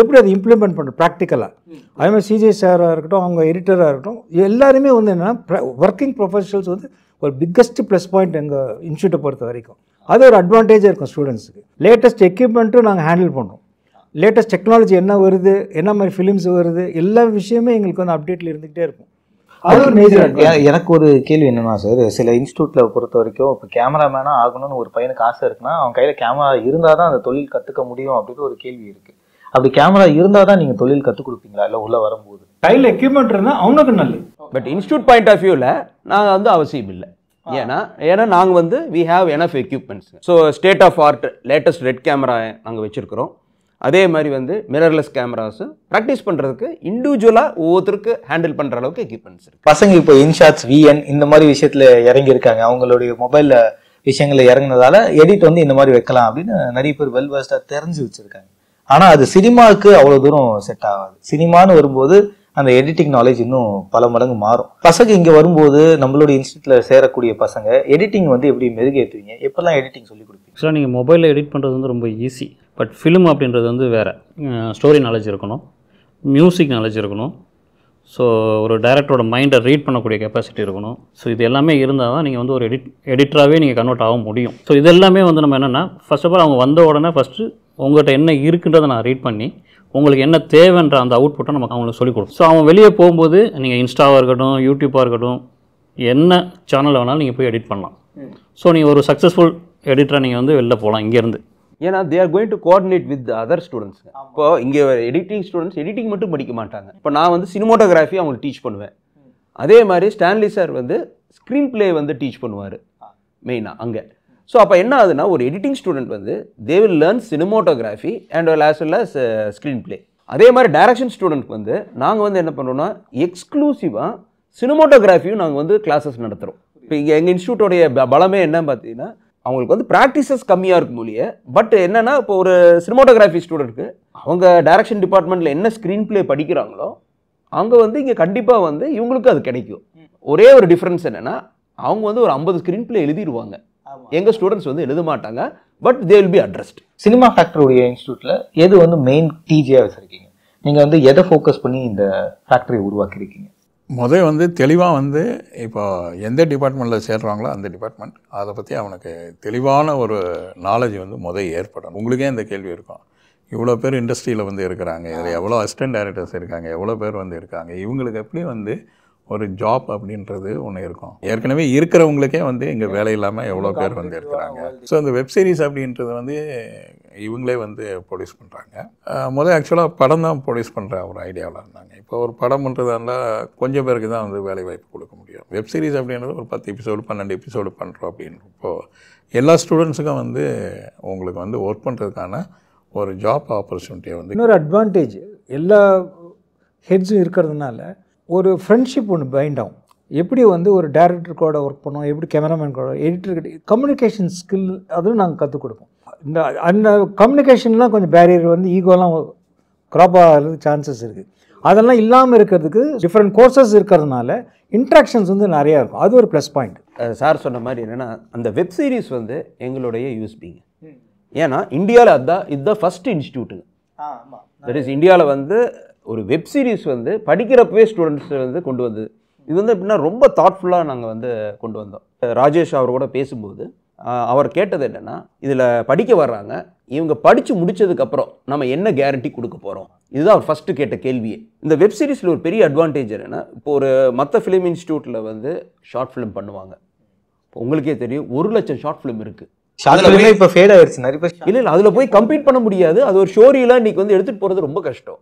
எப்படி அதை இம்ப்ளிமெண்ட் பண்ணுறது ப்ராக்டிக்கலாக அதே மாதிரி சிஜே சாராக இருக்கட்டும் அவங்க எடிட்டராக இருக்கட்டும் எல்லாருமே வந்து என்னென்னா ஒர்க்கிங் ப்ரொஃபஷனல்ஸ் வந்து ஒரு பிக்கஸ்ட் ப்ளஸ் பாயிண்ட் எங்கள் இன்ஸ்டியூட்டை பொறுத்த வரைக்கும் அது ஒரு அட்வான்டேஜாக இருக்கும் ஸ்டூடெண்ட்ஸுக்கு லேட்டஸ்ட் எக்யூப்மெண்ட்டும் நாங்கள் ஹேண்டில் பண்ணுறோம் லேட்டஸ்ட் டெக்னாலஜி என்ன வருது என்ன மாதிரி ஃபிலிம்ஸ் வருது எல்லா விஷயமே எங்களுக்கு வந்து அப்டேட்டில் இருந்துகிட்டே இருக்கும் அது ஒரு மேஜர் எனக்கு ஒரு கேள்வி என்னன்னா சார் சில இன்ஸ்டியூட்டில் பொறுத்த வரைக்கும் இப்போ கேமராமேனாக ஆகணும்னு ஒரு பையனுக்கு ஆசை இருக்குன்னா அவன் கையில் கேமரா இருந்தால் தான் அந்த தொழில் கற்றுக்க முடியும் அப்படின்னு ஒரு கேள்வி இருக்குது அப்படி கேமரா இருந்தால் தான் நீங்கள் தொழில் கற்றுக் கொடுப்பீங்களா இல்லை உள்ளே வரும்போது கையில் எக்யூப்மெண்ட் இருந்தால் அவனுக்கு நல்லது பட் இன்ஸ்டியூட் பாயிண்ட் ஆஃப் வியூவில் நாங்கள் வந்து அவசியம் இல்லை ஏன்னா ஏன்னா நாங்கள் வந்து we have enough equipments so state of art latest red camera நாங்கள் வச்சுருக்கிறோம் அதே மாதிரி வந்து மிரர்லெஸ் கேமராஸும் ப்ராக்டிஸ் பண்ணுறதுக்கு இண்டிவிஜுவலாக ஒவ்வொருத்தருக்கு ஹேண்டில் பண்ணுற அளவுக்கு எக்யூப்மெண்ட்ஸ் இருக்கு பசங்க இப்போ இன்ஷாட்ஸ் விஎன் இந்த மாதிரி விஷயத்தில் இறங்கியிருக்காங்க அவங்களுடைய மொபைலில் விஷயங்களை இறங்கினதால எடிட் வந்து இந்த மாதிரி வைக்கலாம் அப்படின்னு நிறைய பேர் வெல் தெரிஞ்சு வச்சுருக்காங்க ஆனால் அது சினிமாவுக்கு அவ்வளோ தூரம் செட் ஆகாது சினிமான்னு வரும்போது அந்த எடிட்டிங் நாலேஜ் இன்னும் பல மடங்கு மாறும் பசங்க இங்கே வரும்போது நம்மளுடைய இன்ஸ்டியூட்டில் சேரக்கூடிய பசங்க எடிட்டிங் வந்து எப்படி மெருகேற்றுவீங்க எப்போல்லாம் எடிட்டிங் சொல்லி கொடுப்பீங்க ஆக்சுவலாக நீங்கள் மொபைலில் எடிட் பண்ணுறது வந்து ரொம்ப ஈஸி பட் ஃபிலிம் அப்படின்றது வந்து வேறு ஸ்டோரி நாலேஜ் இருக்கணும் மியூசிக் நாலேஜ் இருக்கணும் ஸோ ஒரு டேரக்டரோட மைண்டை ரீட் பண்ணக்கூடிய கெப்பாசிட்டி இருக்கணும் ஸோ இது எல்லாமே இருந்தால் தான் நீங்கள் வந்து ஒரு எடிட் எடிட்டராகவே நீங்கள் கன்வெர்ட் ஆக முடியும் ஸோ இது எல்லாமே வந்து நம்ம என்னென்னா ஃபஸ்ட் ஆஃப் ஆல் அவங்க வந்த உடனே ஃபஸ்ட்டு உங்கள்கிட்ட என்ன இருக்குன்றதை நான் ரீட் பண்ணி உங்களுக்கு என்ன தேவைன்ற அந்த அவுட்புட்டை நம்ம அவங்களுக்கு சொல்லிக் கொடுக்கும் ஸோ அவன் வெளியே போகும்போது நீங்கள் இன்ஸ்டாவாக இருக்கட்டும் யூடியூப்பாக இருக்கட்டும் என்ன சேனலில் வேணாலும் நீங்கள் போய் எடிட் பண்ணலாம் ஸோ நீங்கள் ஒரு சக்ஸஸ்ஃபுல் எடிட்டராக நீங்கள் வந்து வெளில போகலாம் இங்கேருந்து ஏன்னா they are going to coordinate with other students இப்போ இங்கே எடிட்டிங் ஸ்டூடெண்ட்ஸ் எடிட்டிங் மட்டும் படிக்க மாட்டாங்க இப்போ நான் வந்து சினிமோட்டோகிராஃபி அவங்களுக்கு டீச் பண்ணுவேன் அதே மாதிரி ஸ்டான்லி சார் வந்து ஸ்க்ரீன் பிளே வந்து டீச் பண்ணுவார் மெயினாக அங்கே ஸோ அப்போ என்ன ஆகுதுன்னா ஒரு எடிட்டிங் ஸ்டூடெண்ட் வந்து they will learn cinematography and well as well as screen play அதே மாதிரி டேரக்ஷன் ஸ்டூடெண்ட்க்கு வந்து நாங்கள் வந்து என்ன பண்ணுறோம்னா எக்ஸ்க்ளூசிவாக சினிமோட்டோகிராஃபியும் நாங்கள் வந்து கிளாஸஸ் நடத்துகிறோம் இப்போ இங்கே எங்கள் இன்ஸ்டியூட்டோடைய பலமே என்னன்னு பார்த்தீங்கன்னா அவங்களுக்கு வந்து ப்ராக்டிசஸ் கம்மியாக இருக்கும் மொழிய பட் என்னென்னா இப்போ ஒரு சினிமோட்டோகிராஃபி ஸ்டூடெண்ட்டுக்கு அவங்க டேரக்ஷன் டிபார்ட்மெண்ட்டில் என்ன ஸ்க்ரீன் பிளே படிக்கிறாங்களோ அங்கே வந்து இங்கே கண்டிப்பாக வந்து இவங்களுக்கு அது கிடைக்கும் ஒரே ஒரு டிஃப்ரென்ஸ் என்னென்னா அவங்க வந்து ஒரு ஐம்பது ஸ்க்ரீன் பிளே எழுதிடுவாங்க எங்கள் ஸ்டூடெண்ட்ஸ் வந்து எழுத மாட்டாங்க but they will be addressed cinema ஃபேக்டரியுடைய இன்ஸ்டியூட்டில் எது வந்து மெயின் டிஜியாக வச்சுருக்கீங்க நீங்கள் வந்து எதை ஃபோக்கஸ் பண்ணி இந்த ஃபேக்டரியை உருவாக்கியிருக்கீங்க முதல் வந்து தெளிவாக வந்து இப்போ எந்த டிபார்ட்மெண்ட்டில் சேர்றாங்களோ அந்த டிபார்ட்மெண்ட் அதை பற்றி அவனுக்கு தெளிவான ஒரு நாலேஜ் வந்து முதல் ஏற்படும் உங்களுக்கே இந்த கேள்வி இருக்கும் இவ்வளோ பேர் இண்டஸ்ட்ரியில் வந்து இருக்கிறாங்க இதில் எவ்வளோ அசிஸ்டன்ட் டைரக்டர்ஸ் இருக்காங்க எவ்வளோ பேர் வந்து இருக்காங்க இவங்களுக்கு எப்படி வந்து ஒரு ஜாப் அப்படின்றது ஒன்று இருக்கும் ஏற்கனவே இருக்கிறவங்களுக்கே வந்து இங்கே வேலை இல்லாமல் எவ்வளோ பேர் வந்து இருக்கிறாங்க ஸோ அந்த வெப் சீரிஸ் அப்படின்றது வந்து இவங்களே வந்து ப்ரொடியூஸ் பண்ணுறாங்க முதல் ஆக்சுவலாக படம் தான் ப்ரொடியூஸ் பண்ணுற ஒரு ஐடியாவில் இருந்தாங்க இப்போ ஒரு படம் பண்ணுறதா இருந்தால் கொஞ்சம் பேருக்கு தான் வந்து வேலை வாய்ப்பு கொடுக்க முடியும் வெப் சீரிஸ் அப்படின்றது ஒரு பத்து எபிசோடு பன்னெண்டு எபிசோடு பண்ணுறோம் அப்படின்றப்போ எல்லா ஸ்டூடெண்ட்ஸுக்கும் வந்து உங்களுக்கு வந்து ஒர்க் பண்ணுறதுக்கான ஒரு ஜாப் ஆப்பர்ச்சுனிட்டியை வந்து இன்னொரு அட்வான்டேஜ் எல்லா ஹெட்ஸும் இருக்கிறதுனால ஒரு ஃப்ரெண்ட்ஷிப் ஒன்று பைண்ட் ஆகும் எப்படி வந்து ஒரு டேரக்டர் கூட ஒர்க் பண்ணோம் எப்படி கேமராமேன் கூட எடிட்டர் கம்யூனிகேஷன் ஸ்கில் அதுவும் நாங்கள் கற்றுக் கொடுப்போம் இந்த அந்த கம்யூனிகேஷன்லாம் கொஞ்சம் பேரியர் வந்து ஈகோலாம் க்ராப் ஆகிறது சான்சஸ் இருக்குது அதெல்லாம் இல்லாமல் இருக்கிறதுக்கு டிஃப்ரெண்ட் கோர்சஸ் இருக்கிறதுனால இன்ட்ராக்ஷன்ஸ் வந்து நிறையா இருக்கும் அது ஒரு ப்ளஸ் பாயிண்ட் சார் சொன்ன மாதிரி என்னென்னா அந்த வெப் சீரிஸ் வந்து எங்களுடைய யூஸ்பிங்க ஏன்னா இந்தியாவில் அதுதான் இதுதான் ஃபஸ்ட் இன்ஸ்டியூட்டு தட் இஸ் இந்தியாவில் வந்து ஒரு வெப் சீரிஸ் வந்து படிக்கிறப்பவே ஸ்டூடெண்ட்ஸ் வந்து கொண்டு வந்தது இது வந்து எப்படின்னா ரொம்ப தாட்ஃபுல்லாக நாங்கள் வந்து கொண்டு வந்தோம் ராஜேஷ் அவர் கூட பேசும்போது அவர் கேட்டது என்னென்னா இதில் படிக்க வர்றாங்க இவங்க படித்து முடித்ததுக்கப்புறம் நம்ம என்ன கேரண்டி கொடுக்க போகிறோம் இதுதான் அவர் ஃபஸ்ட்டு கேட்ட கேள்வியே இந்த வெப் சீரிஸில் ஒரு பெரிய அட்வான்டேஜ் என்னென்னா இப்போ ஒரு மற்ற ஃபிலிம் இன்ஸ்டியூட்டில் வந்து ஷார்ட் ஃபிலிம் பண்ணுவாங்க இப்போ உங்களுக்கே தெரியும் ஒரு லட்சம் ஷார்ட் ஃபிலிம் இருக்குது அதில் இப்போ ஃபேட் நிறைய இல்லை இல்லை அதில் போய் கம்ப்ளீட் பண்ண முடியாது அது ஒரு ஷோரியெலாம் இன்றைக்கி வந்து எடுத்துகிட்டு போகிறது ரொம்ப கஷ்டம்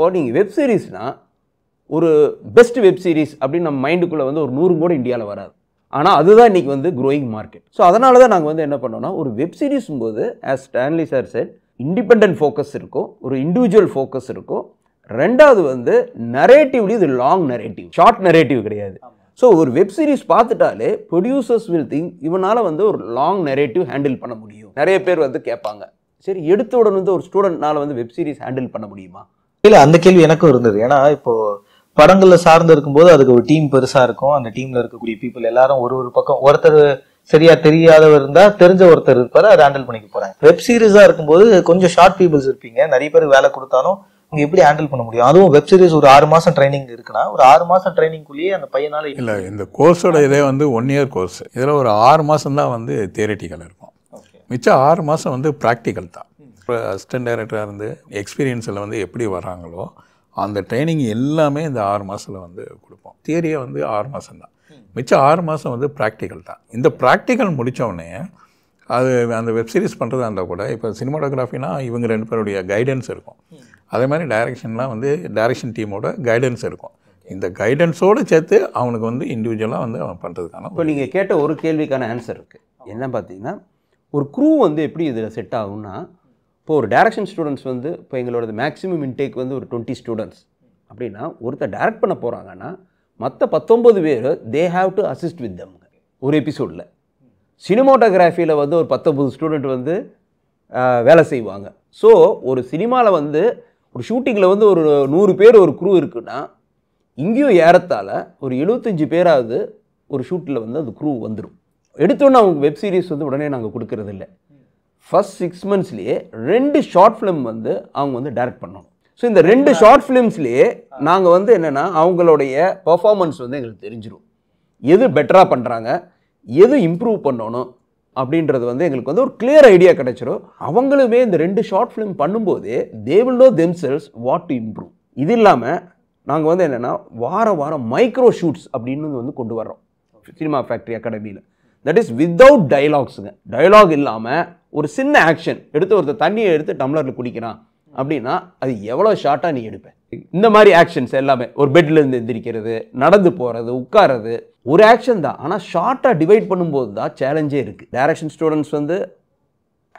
இப்போ நீங்கள் வெப் சீரிஸ்னால் ஒரு பெஸ்ட் வெப் சீரிஸ் அப்படின்னு நம்ம மைண்டுக்குள்ளே வந்து ஒரு நூறு கூட இந்தியாவில் வராது ஆனால் அதுதான் இன்றைக்கி வந்து க்ரோயிங் மார்க்கெட் ஸோ அதனால தான் நாங்கள் வந்து என்ன பண்ணோம்னா ஒரு வெப் சீரிஸும் போது as Stanley sir said independent focus இருக்கும் ஒரு இண்டிவிஜுவல் ஃபோக்கஸ் இருக்கும் ரெண்டாவது வந்து நரேட்டிவ்லி இது லாங் நரேட்டிவ் ஷார்ட் நரேட்டிவ் கிடையாது ஸோ ஒரு வெப் சீரிஸ் பார்த்துட்டாலே ப்ரொடியூசர்ஸ் வில் திங்க் இவனால் வந்து ஒரு லாங் நரேட்டிவ் ஹேண்டில் பண்ண முடியும் நிறைய பேர் வந்து கேட்பாங்க சரி எடுத்த உடனே வந்து ஒரு ஸ்டூடெண்ட்னால் வந்து வெப் சீரிஸ் ஹேண்டில் பண்ண முடியுமா இல்ல அந்த கேள்வி எனக்கும் இருந்தது ஏன்னா இப்போ படங்கள்ல சார்ந்து இருக்கும்போது அதுக்கு ஒரு டீம் பெருசா இருக்கும் அந்த டீம்ல இருக்கக்கூடிய பீப்புள் எல்லாரும் ஒரு ஒரு பக்கம் ஒருத்தர் சரியா தெரியாதவர் இருந்தா தெரிஞ்ச ஒருத்தர் இருப்பார் அதை ஹேண்டில் பண்ணிக்க போறேன் வெப் சீரிஸா இருக்கும்போது கொஞ்சம் ஷார்ட் பீப்புள்ஸ் இருப்பீங்க நிறைய பேர் வேலை கொடுத்தாலும் அவங்க எப்படி ஹேண்டில் பண்ண முடியும் அதுவும் வெப் சீரிஸ் ஒரு ஆறு மாசம் ட்ரைனிங் இருக்குன்னா ஒரு ஆறு மாசம் ட்ரைனிங்குள்ளேயே அந்த பையனால இல்ல இந்த கோர்ஸோட இதே வந்து ஒன் இயர் கோர்ஸ் இதுல ஒரு ஆறு மாசம் தான் வந்து தியரட்டிக்கல் இருக்கும் மிச்சம் ஆறு மாசம் வந்து ப்ராக்டிக்கல் தான் அசிஸ்டன்ட் டைரக்டராக இருந்து எக்ஸ்பீரியன்ஸில் வந்து எப்படி வராங்களோ அந்த ட்ரைனிங் எல்லாமே இந்த ஆறு மாதத்தில் வந்து கொடுப்போம் தியரியை வந்து ஆறு மாதம் தான் மிச்சம் ஆறு மாதம் வந்து ப்ராக்டிக்கல் தான் இந்த ப்ராக்டிக்கல் முடித்தோடனே அது அந்த வெப் சீரிஸ் பண்ணுறதா இருந்தால் கூட இப்போ சினிமாடோகிராஃபினா இவங்க ரெண்டு பேருடைய கைடன்ஸ் இருக்கும் அதே மாதிரி டைரக்ஷன்லாம் வந்து டைரக்ஷன் டீமோட கைடன்ஸ் இருக்கும் இந்த கைடன்ஸோடு சேர்த்து அவனுக்கு வந்து இண்டிவிஜுவலாக வந்து அவன் பண்ணுறதுக்கான இப்போ நீங்கள் கேட்ட ஒரு கேள்விக்கான ஆன்சர் இருக்குது என்ன பார்த்தீங்கன்னா ஒரு க்ரூ வந்து எப்படி இதில் செட் ஆகும்னா இப்போ ஒரு டேரக்ஷன் ஸ்டூடெண்ட்ஸ் வந்து இப்போ எங்களோடய மேக்ஸிமம் இன்டேக் வந்து ஒரு டுவெண்ட்டி ஸ்டூடெண்ட்ஸ் அப்படின்னா ஒருத்தர் டேரக்ட் பண்ண போகிறாங்கன்னா மற்ற பத்தொம்பது பேர் they have to assist with them ஒரு எபிசோடில் சினிமோட்டோகிராஃபியில் வந்து ஒரு பத்தொம்பது ஸ்டூடெண்ட் வந்து வேலை செய்வாங்க ஸோ ஒரு சினிமாவில் வந்து ஒரு ஷூட்டிங்கில் வந்து ஒரு நூறு பேர் ஒரு குரூ இருக்குன்னா இங்கேயும் ஏறத்தால் ஒரு எழுபத்தஞ்சி பேராவது ஒரு ஷூட்டில் வந்து அது குரூ வந்துடும் எடுத்தோன்னே அவங்க வெப் சீரிஸ் வந்து உடனே நாங்கள் கொடுக்கறதில்ல ஃபஸ்ட் சிக்ஸ் மந்த்ஸ்லேயே ரெண்டு ஷார்ட் ஃபிலிம் வந்து அவங்க வந்து டைரக்ட் பண்ணணும் ஸோ இந்த ரெண்டு ஷார்ட் ஃபிலிம்ஸ்லேயே நாங்கள் வந்து என்னென்னா அவங்களுடைய பர்ஃபார்மன்ஸ் வந்து எங்களுக்கு தெரிஞ்சிடும் எது பெட்டராக பண்ணுறாங்க எது இம்ப்ரூவ் பண்ணணும் அப்படின்றது வந்து எங்களுக்கு வந்து ஒரு கிளியர் ஐடியா கிடைச்சிடும் அவங்களுமே இந்த ரெண்டு ஷார்ட் ஃபிலிம் பண்ணும்போது they will know themselves what to improve இது இல்லாமல் நாங்கள் வந்து என்னென்னா வாரம் வாரம் மைக்ரோ ஷூட்ஸ் அப்படின்னு வந்து கொண்டு வர்றோம் சினிமா ஃபேக்ட்ரி அகாடமியில் தட் இஸ் வித்தவுட் டைலாக்ஸுங்க டைலாக் இல்லாமல் ஒரு சின்ன ஆக்ஷன் எடுத்து ஒருத்தர் தண்ணியை எடுத்து டம்ளரில் குடிக்கிறான் அப்படின்னா அது எவ்வளோ ஷார்ட்டாக நீ எடுப்பேன் இந்த மாதிரி ஆக்ஷன்ஸ் எல்லாமே ஒரு பெட்லேருந்து எந்திரிக்கிறது நடந்து போகிறது உட்காரது ஒரு ஆக்ஷன் தான் ஆனால் ஷார்ட்டாக டிவைட் பண்ணும்போது தான் சேலஞ்சே இருக்குது டைரக்ஷன் ஸ்டூடெண்ட்ஸ் வந்து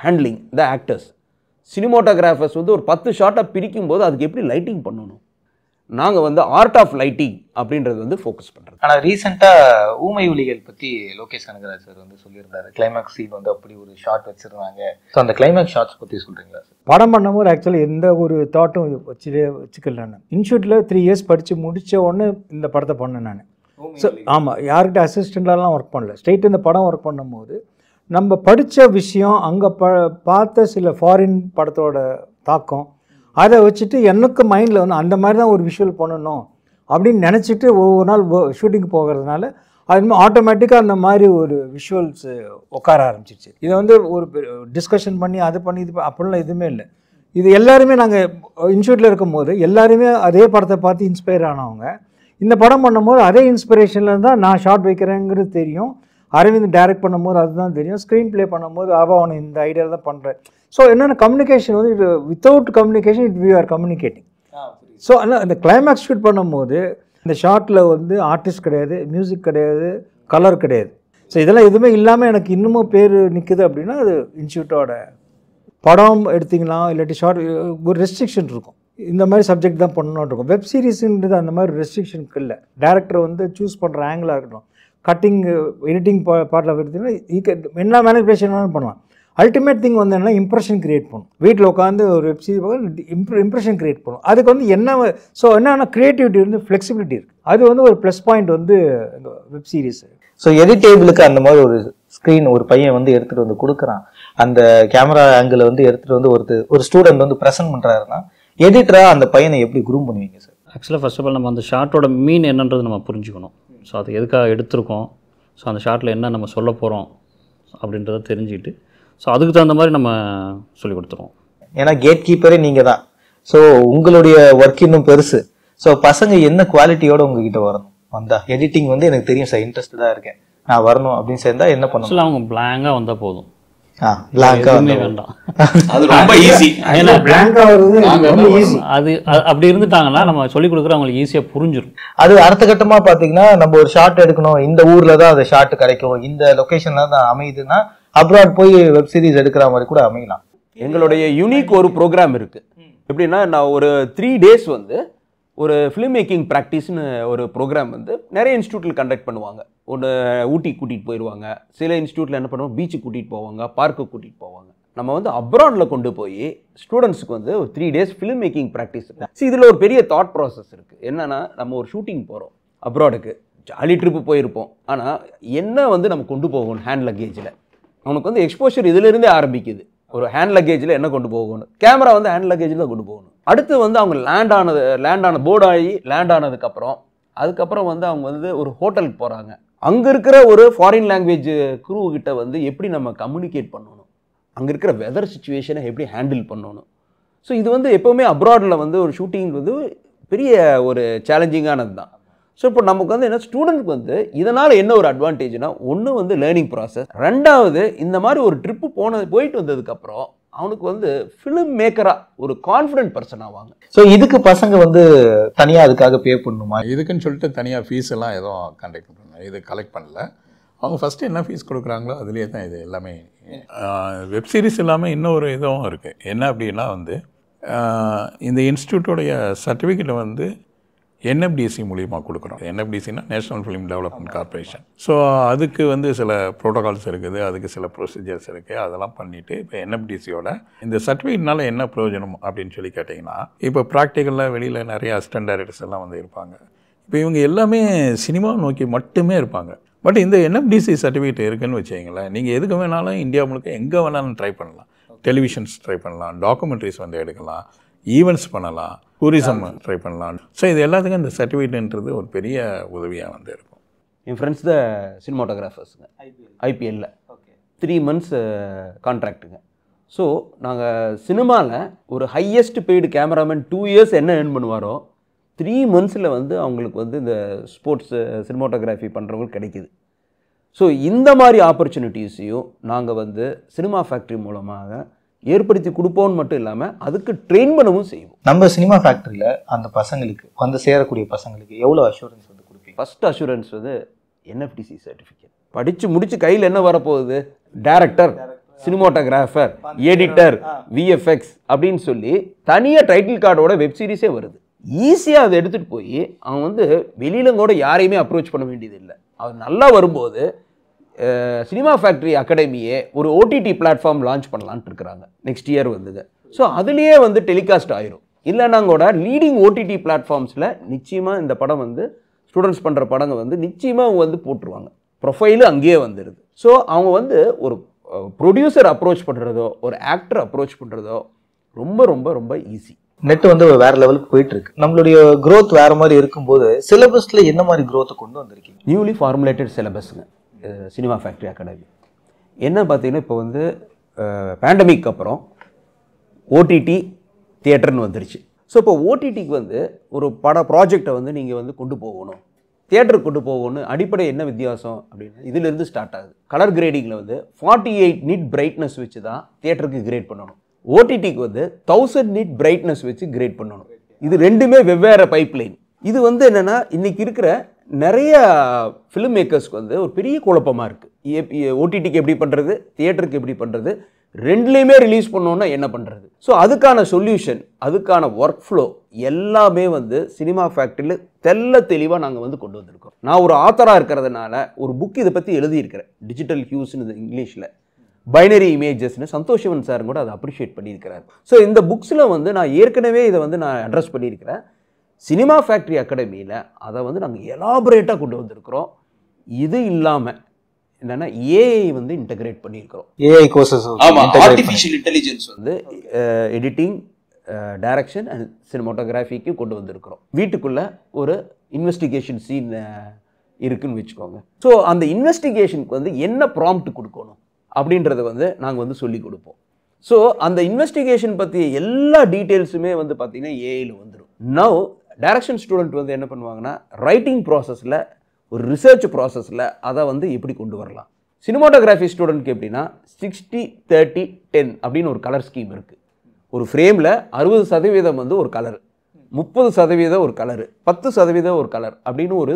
ஹேண்ட்லிங் த ஆக்டர்ஸ் சினிமோட்டோகிராஃபர்ஸ் வந்து ஒரு பத்து ஷார்ட்டாக பிரிக்கும் போது அதுக்கு எப்படி லைட்டிங் பண்ணணும் நாங்கள் வந்து ஆர்ட் ஆஃப் லைட்டிங் அப்படின்றது வந்து ஃபோக்கஸ் பண்ணுறோம் ஆனால் ரீசெண்டாக ஊமை ஒலிகள் பற்றி லோகேஷ் கனகராஜ் சார் வந்து சொல்லியிருந்தார் கிளைமேக்ஸ் சீன் வந்து அப்படி ஒரு ஷார்ட் வச்சுருந்தாங்க ஸோ அந்த கிளைமேக்ஸ் ஷார்ட்ஸ் பற்றி சொல்கிறீங்களா சார் படம் பண்ணும்போது ஆக்சுவலாக எந்த ஒரு தாட்டும் வச்சு வச்சுக்கல நான் இன்ஸ்டியூட்டில் த்ரீ இயர்ஸ் படித்து முடித்த உடனே இந்த படத்தை பண்ணேன் நான் ஸோ ஆமாம் யார்கிட்ட அசிஸ்டண்ட்லாம் ஒர்க் பண்ணல ஸ்ட்ரெயிட் இந்த படம் ஒர்க் பண்ணும்போது நம்ம படித்த விஷயம் அங்கே ப பார்த்த சில ஃபாரின் படத்தோட தாக்கம் அதை வச்சுட்டு எனக்கு மைண்டில் வந்து அந்த மாதிரி தான் ஒரு விஷுவல் பண்ணணும் அப்படின்னு நினச்சிட்டு ஒவ்வொரு நாள் ஷூட்டிங் போகிறதுனால அது ஆட்டோமேட்டிக்காக அந்த மாதிரி ஒரு விஷுவல்ஸ் உட்கார ஆரம்பிச்சிருச்சு இதை வந்து ஒரு டிஸ்கஷன் பண்ணி அது பண்ணி இது அப்படிலாம் எதுவுமே இல்லை இது எல்லாருமே நாங்கள் இன்ஸ்டியூட்டில் இருக்கும்போது எல்லாருமே அதே படத்தை பார்த்து இன்ஸ்பயர் ஆனவங்க இந்த படம் பண்ணும்போது அதே இன்ஸ்பிரேஷனில் தான் நான் ஷார்ட் வைக்கிறேங்கிறது தெரியும் அரவிந்த் டைரக்ட் பண்ணும்போது அதுதான் தெரியும் ஸ்க்ரீன் ப்ளே பண்ணும்போது அவள் அவனை இந்த ஐடியாவில் தான் பண்ணுறேன் ஸோ என்னென்ன கம்யூனிகேஷன் வந்து இது without communication it we are communicating so அதனால் இந்த கிளைமேக்ஸ் ஷூட் பண்ணும்போது இந்த ஷார்ட்டில் வந்து ஆர்டிஸ்ட் கிடையாது மியூசிக் கிடையாது கலர் கிடையாது ஸோ இதெல்லாம் எதுவுமே இல்லாமல் எனக்கு இன்னமும் பேர் நிற்குது அப்படின்னா அது இன்ஸ்டியூட்டோட படம் எடுத்திங்களா இல்லாட்டி ஷார்ட் ஒரு ரெஸ்ட்ரிக்ஷன் இருக்கும் இந்த மாதிரி சப்ஜெக்ட் தான் பண்ணணும்னு இருக்கும் வெப் சீரிஸுன்றது அந்த மாதிரி ரெஸ்ட்ரிக்ஷனுக்கு இல்லை டேரக்டர் வந்து சூஸ் பண்ணுற ஆங்கிளாக இருக்கட்டும் கட்டிங் எடிட்டிங் பா பாட்டில் பார்த்தீங்கன்னா என்ன மேனிபுலேஷன் வேணாலும் பண்ணலாம் அல்டிமேட் திங் வந்து என்னென்னா இம்ப்ரெஷன் க்ரியேட் பண்ணும் வீட்டில் உட்காந்து ஒரு வெப்சீரிஸ் பார்க்க இம்ப்ரூ இம்ப்ரெஷன் கிரியேட் பண்ணும் அதுக்கு வந்து என்ன ஸோ என்னன்னா க்ரியேட்டிவிட்டி வந்து ஃப்ளெக்சிபிலிட்டி இருக்குது அது வந்து ஒரு ப்ளஸ் பாயிண்ட் வந்து வெப் வெப்சீரிஸ் ஸோ டேபிளுக்கு அந்த மாதிரி ஒரு ஸ்க்ரீன் ஒரு பையன் வந்து எடுத்துகிட்டு வந்து கொடுக்குறான் அந்த கேமரா ஆங்கிளை வந்து எடுத்துகிட்டு வந்து ஒரு ஒரு ஸ்டூடெண்ட் வந்து ப்ரெசென்ட் பண்ணுறாருன்னா எடிட்டராக அந்த பையனை எப்படி குரூம் பண்ணுவீங்க சார் ஆக்சுவலாக ஃபஸ்ட் ஆஃப் ஆல் நம்ம அந்த ஷார்ட்டோட மீன் என்னன்றது நம்ம புரிஞ்சுக்கணும் ஸோ அது எதுக்காக எடுத்திருக்கோம் ஸோ அந்த ஷார்ட்டில் என்ன நம்ம சொல்ல போகிறோம் அப்படின்றத தெரிஞ்சுக்கிட்டு ஸோ அதுக்கு தகுந்த மாதிரி நம்ம சொல்லி கொடுத்துருவோம் ஏன்னா கேட் கீப்பரே நீங்கள் தான் ஸோ உங்களுடைய ஒர்க் இன்னும் பெருசு ஸோ பசங்க என்ன குவாலிட்டியோட உங்ககிட்ட வரணும் வந்தா எடிட்டிங் வந்து எனக்கு தெரியும் சார் இன்ட்ரெஸ்டடாக இருக்கேன் நான் வரணும் அப்படின்னு சேர்ந்தா என்ன பண்ணணும் அவங்க பிளாங்காக வந்தால் போதும் அப்படி இருந்துட்டாங்கன்னா நம்ம கொடுக்குறவங்களுக்கு புரிஞ்சிடும் அது நம்ம ஒரு ஷார்ட் எடுக்கணும் இந்த தான் அந்த கிடைக்கும் இந்த தான் அமையுதுன்னா அப்ராட் போய் வெப் சீரிஸ் எடுக்கிற மாதிரி கூட அமையலாம் எங்களுடைய யூனிக் ஒரு ப்ரோக்ராம் இருக்குது எப்படின்னா நான் ஒரு த்ரீ டேஸ் வந்து ஒரு ஃபிலிம் மேக்கிங் ப்ராக்டிஸ்னு ஒரு ப்ரோக்ராம் வந்து நிறைய இன்ஸ்டியூட்டில் கண்டக்ட் பண்ணுவாங்க ஒன்று ஊட்டி கூட்டிகிட்டு போயிடுவாங்க சில இன்ஸ்டியூட்டில் என்ன பண்ணுவோம் பீச்சுக்கு கூட்டிகிட்டு போவாங்க பார்க்கு கூட்டிகிட்டு போவாங்க நம்ம வந்து அப்ராடில் கொண்டு போய் ஸ்டூடெண்ட்ஸுக்கு வந்து ஒரு three days film making practice so இதில் ஒரு பெரிய தாட் ப்ராசஸ் இருக்குது என்னென்னா நம்ம ஒரு ஷூட்டிங் போகிறோம் அப்ராடுக்கு ஜாலி ட்ரிப்பு போயிருப்போம் ஆனால் என்ன வந்து நம்ம கொண்டு போகணும் ஹேண்ட் லக்கேஜில் அவனுக்கு வந்து எக்ஸ்போஷர் இதுலேருந்தே ஆரம்பிக்குது ஒரு ஹேண்ட் லக்கேஜில் என்ன கொண்டு போகணும் கேமரா வந்து ஹேண்ட் லக்கேஜில் தான் கொண்டு போகணும் அடுத்து வந்து அவங்க லேண்ட் ஆனது லேண்ட் ஆன போர்ட் ஆகி லேண்ட் ஆனதுக்கப்புறம் அதுக்கப்புறம் வந்து அவங்க வந்து ஒரு ஹோட்டலுக்கு போகிறாங்க அங்கே இருக்கிற ஒரு ஃபாரின் லாங்குவேஜ் குரூ கிட்ட வந்து எப்படி நம்ம கம்யூனிகேட் பண்ணணும் அங்கே இருக்கிற வெதர் சுச்சுவேஷனை எப்படி ஹேண்டில் பண்ணணும் ஸோ இது வந்து எப்போவுமே அப்ராடில் வந்து ஒரு ஷூட்டிங் வந்து பெரிய ஒரு சேலஞ்சிங்கானது தான் ஸோ இப்போ நமக்கு வந்து என்ன ஸ்டூடெண்ட்க்கு வந்து இதனால் என்ன ஒரு அட்வான்டேஜ்னா ஒன்று வந்து லேர்னிங் ப்ராசஸ் ரெண்டாவது இந்த மாதிரி ஒரு ட்ரிப்பு போனது போயிட்டு வந்ததுக்கப்புறம் அவனுக்கு வந்து ஃபிலிம் மேக்கராக ஒரு கான்ஃபிடென்ட் பர்சன் ஆவாங்க ஸோ இதுக்கு பசங்க வந்து தனியாக அதுக்காக பே பண்ணணுமா இதுக்குன்னு சொல்லிட்டு தனியாக ஃபீஸ் எல்லாம் எதுவும் கண்டக்ட் பண்ணல இது கலெக்ட் பண்ணல அவங்க ஃபஸ்ட்டு என்ன ஃபீஸ் கொடுக்குறாங்களோ அதுலேயே தான் இது எல்லாமே வெப் சீரிஸ் இல்லாமல் இன்னொரு இதுவும் இருக்குது என்ன அப்படின்னா வந்து இந்த இன்ஸ்டியூட்டோடைய சர்டிஃபிகேட்டை வந்து என்எஃப்டிசி மூலியமாக கொடுக்குறோம் என்எஃப்டிசினா national film development corporation so அதுக்கு வந்து சில ப்ரோட்டோகால்ஸ் இருக்குது அதுக்கு சில ப்ரொசீஜர்ஸ் இருக்குது அதெல்லாம் பண்ணிவிட்டு இப்போ என்எஃப்டிசியோட இந்த சர்டிஃபிகேட்னால என்ன பிரயோஜனம் அப்படின்னு சொல்லி கேட்டிங்கன்னா இப்போ ப்ராக்டிக்கலில் வெளியில் நிறைய அசிஸ்டன்ட் எல்லாம் வந்து இருப்பாங்க இப்போ இவங்க எல்லாமே சினிமா நோக்கி மட்டுமே இருப்பாங்க பட் இந்த என்எஃப்டிசி சர்டிஃபிகேட் இருக்குதுன்னு வச்சிங்களேன் நீங்கள் எதுக்கு வேணாலும் இந்தியா முழுக்க எங்கே வேணாலும் ட்ரை பண்ணலாம் டெலிவிஷன்ஸ் ட்ரை பண்ணலாம் டாக்குமெண்ட்ரிஸ் வந்து எடுக்கலாம் ஈவெண்ட்ஸ் பண்ணலாம் டூரிசம் ட்ரை பண்ணலாம் ஸோ இது எல்லாத்துக்கும் இந்த சர்டிஃபிகேட்டுன்றது ஒரு பெரிய உதவியாக வந்து இருக்கும் என் ஃப்ரெண்ட்ஸ் த சினிமாட்டோகிராஃபர்ஸுங்க ஐபிஎல்லில் த்ரீ மந்த்ஸ் கான்ட்ராக்டுங்க ஸோ நாங்கள் சினிமாவில் ஒரு highest paid cameraman two years என்ன ஏர்ன் பண்ணுவாரோ த்ரீ மந்த்ஸில் வந்து அவங்களுக்கு வந்து இந்த ஸ்போர்ட்ஸு சினிமாட்டோகிராஃபி uh, பண்ணுறவங்களுக்கு கிடைக்கிது ஸோ இந்த மாதிரி ஆப்பர்ச்சுனிட்டிஸையும் நாங்கள் வந்து சினிமா ஃபேக்ட்ரி மூலமாக ஏற்படுத்தி கொடுப்போம்னு மட்டும் இல்லாமல் அதுக்கு ட்ரெயின் பண்ணவும் செய்வோம் நம்ம சினிமா ஃபேக்டரியில் அந்த பசங்களுக்கு வந்து சேரக்கூடிய பசங்களுக்கு எவ்வளோ அஷூரன்ஸ் வந்து கொடுப்பீங்க ஃபஸ்ட் அஷூரன்ஸ் வந்து என்எஃப்டிசி சர்டிஃபிகேட் படித்து முடித்து கையில் என்ன வரப்போகுது டேரக்டர் சினிமோட்டோகிராஃபர் எடிட்டர் விஎஃப்எக்ஸ் அப்படின்னு சொல்லி தனியாக டைட்டில் கார்டோட வெப்சீரிஸே வருது ஈஸியாக அதை எடுத்துகிட்டு போய் அவன் வந்து வெளியிலங்கூட யாரையுமே அப்ரோச் பண்ண வேண்டியது இல்லை அவர் நல்லா வரும்போது சினிமா ஃபேக்ட்ரி அகாடமியே ஒரு ஓடிடி பிளாட்ஃபார்ம் லான்ச் பண்ணலான்ட்டு இருக்கிறாங்க நெக்ஸ்ட் இயர் வந்தது ஸோ அதுலேயே வந்து டெலிகாஸ்ட் ஆயிரும் இல்லைனா கூட லீடிங் ஓடிடி பிளாட்ஃபார்ம்ஸில் நிச்சயமாக இந்த படம் வந்து ஸ்டூடெண்ட்ஸ் பண்ணுற படங்க வந்து நிச்சயமாக அவங்க வந்து போட்டுருவாங்க ப்ரொஃபைலு அங்கேயே வந்துடுது ஸோ அவங்க வந்து ஒரு ப்ரொடியூசர் அப்ரோச் பண்ணுறதோ ஒரு ஆக்டர் அப்ரோச் பண்ணுறதோ ரொம்ப ரொம்ப ரொம்ப ஈஸி நெட் வந்து வேற லெவலுக்கு போயிட்டு இருக்கு நம்மளுடைய க்ரோத் வேற மாதிரி இருக்கும்போது சிலபஸ்ல என்ன மாதிரி க்ரோத்தை கொண்டு வந்திருக்கீங்க நியூலி ஃபார்முலேட்டட் சிலபஸ்ங்க சினிமா ஃபேக்ட்ரி அகாடமி என்ன பார்த்தீங்கன்னா இப்போ வந்து பேண்டமிக் அப்புறம் ஓடிடி தியேட்டர்னு வந்துருச்சு ஸோ இப்போ ஓடிடிக்கு வந்து ஒரு பட ப்ராஜெக்டை வந்து நீங்கள் வந்து கொண்டு போகணும் தியேட்டருக்கு கொண்டு போகணும்னு அடிப்படை என்ன வித்தியாசம் அப்படின்னா இதிலிருந்து ஸ்டார்ட் ஆகுது கலர் கிரேடிங்கில் வந்து ஃபார்ட்டி எயிட் நீட் பிரைட்னஸ் வச்சு தான் தியேட்டருக்கு கிரேட் பண்ணணும் ஓடிடிக்கு வந்து தௌசண்ட் நீட் பிரைட்னஸ் வச்சு கிரேட் பண்ணணும் இது ரெண்டுமே வெவ்வேறு பைப்லைன் இது வந்து என்னென்னா இன்றைக்கி இருக்கிற நிறைய ஃபிலிம் மேக்கர்ஸ்க்கு வந்து ஒரு பெரிய குழப்பமாக இருக்குது ஓடிடிக்கு எப்படி பண்ணுறது தியேட்டருக்கு எப்படி பண்ணுறது ரெண்டுலேயுமே ரிலீஸ் பண்ணோன்னா என்ன பண்ணுறது ஸோ அதுக்கான சொல்யூஷன் அதுக்கான ஒர்க் ஃப்ளோ எல்லாமே வந்து சினிமா ஃபேக்ட்ரியில் தெல்ல தெளிவாக நாங்கள் வந்து கொண்டு வந்திருக்கோம் நான் ஒரு ஆத்தராக இருக்கிறதுனால ஒரு புக் இதை பற்றி எழுதியிருக்கிறேன் டிஜிட்டல் ஹியூஸ்னு இங்கிலீஷில் பைனரி இமேஜஸ்னு சந்தோஷவன் சார் கூட அதை அப்ரிஷியேட் பண்ணியிருக்கிறார் ஸோ இந்த புக்ஸில் வந்து நான் ஏற்கனவே இதை வந்து நான் அட்ரஸ் பண்ணியிருக்கிறேன் சினிமா ஃபேக்ட்ரி அகாடமியில் அதை வந்து நாங்கள் எலாபரேட்டாக கொண்டு வந்திருக்கிறோம் இது இல்லாமல் என்னென்னா ஏஐ வந்து இன்டகிரேட் பண்ணியிருக்கிறோம் ஏஐ கோர்சஸ் ஆர்டிஃபிஷியல் இன்டெலிஜென்ஸ் வந்து எடிட்டிங் டைரக்ஷன் அண்ட் சினிமோட்டோகிராஃபிக்கு கொண்டு வந்திருக்கிறோம் வீட்டுக்குள்ளே ஒரு இன்வெஸ்டிகேஷன் சீன் இருக்குன்னு வச்சுக்கோங்க ஸோ அந்த இன்வெஸ்டிகேஷனுக்கு வந்து என்ன ப்ராம்ப்ட் கொடுக்கணும் அப்படின்றத வந்து நாங்கள் வந்து சொல்லி கொடுப்போம் ஸோ அந்த இன்வெஸ்டிகேஷன் பற்றிய எல்லா டீட்டெயில்ஸுமே வந்து பார்த்தீங்கன்னா ஏஐயில் வந்துடும் நவ் டைரக்ஷன் ஸ்டூடெண்ட் வந்து என்ன பண்ணுவாங்கன்னா ரைட்டிங் ப்ராசஸில் ஒரு ரிசர்ச் ப்ராசஸில் அதை வந்து எப்படி கொண்டு வரலாம் சினிமாட்டோகிராஃபி ஸ்டூடெண்ட்க்கு எப்படின்னா சிக்ஸ்டி தேர்ட்டி டென் அப்படின்னு ஒரு கலர் ஸ்கீம் இருக்குது ஒரு ஃப்ரேமில் அறுபது சதவீதம் வந்து ஒரு கலர் முப்பது சதவீதம் ஒரு கலரு பத்து சதவீதம் ஒரு கலர் அப்படின்னு ஒரு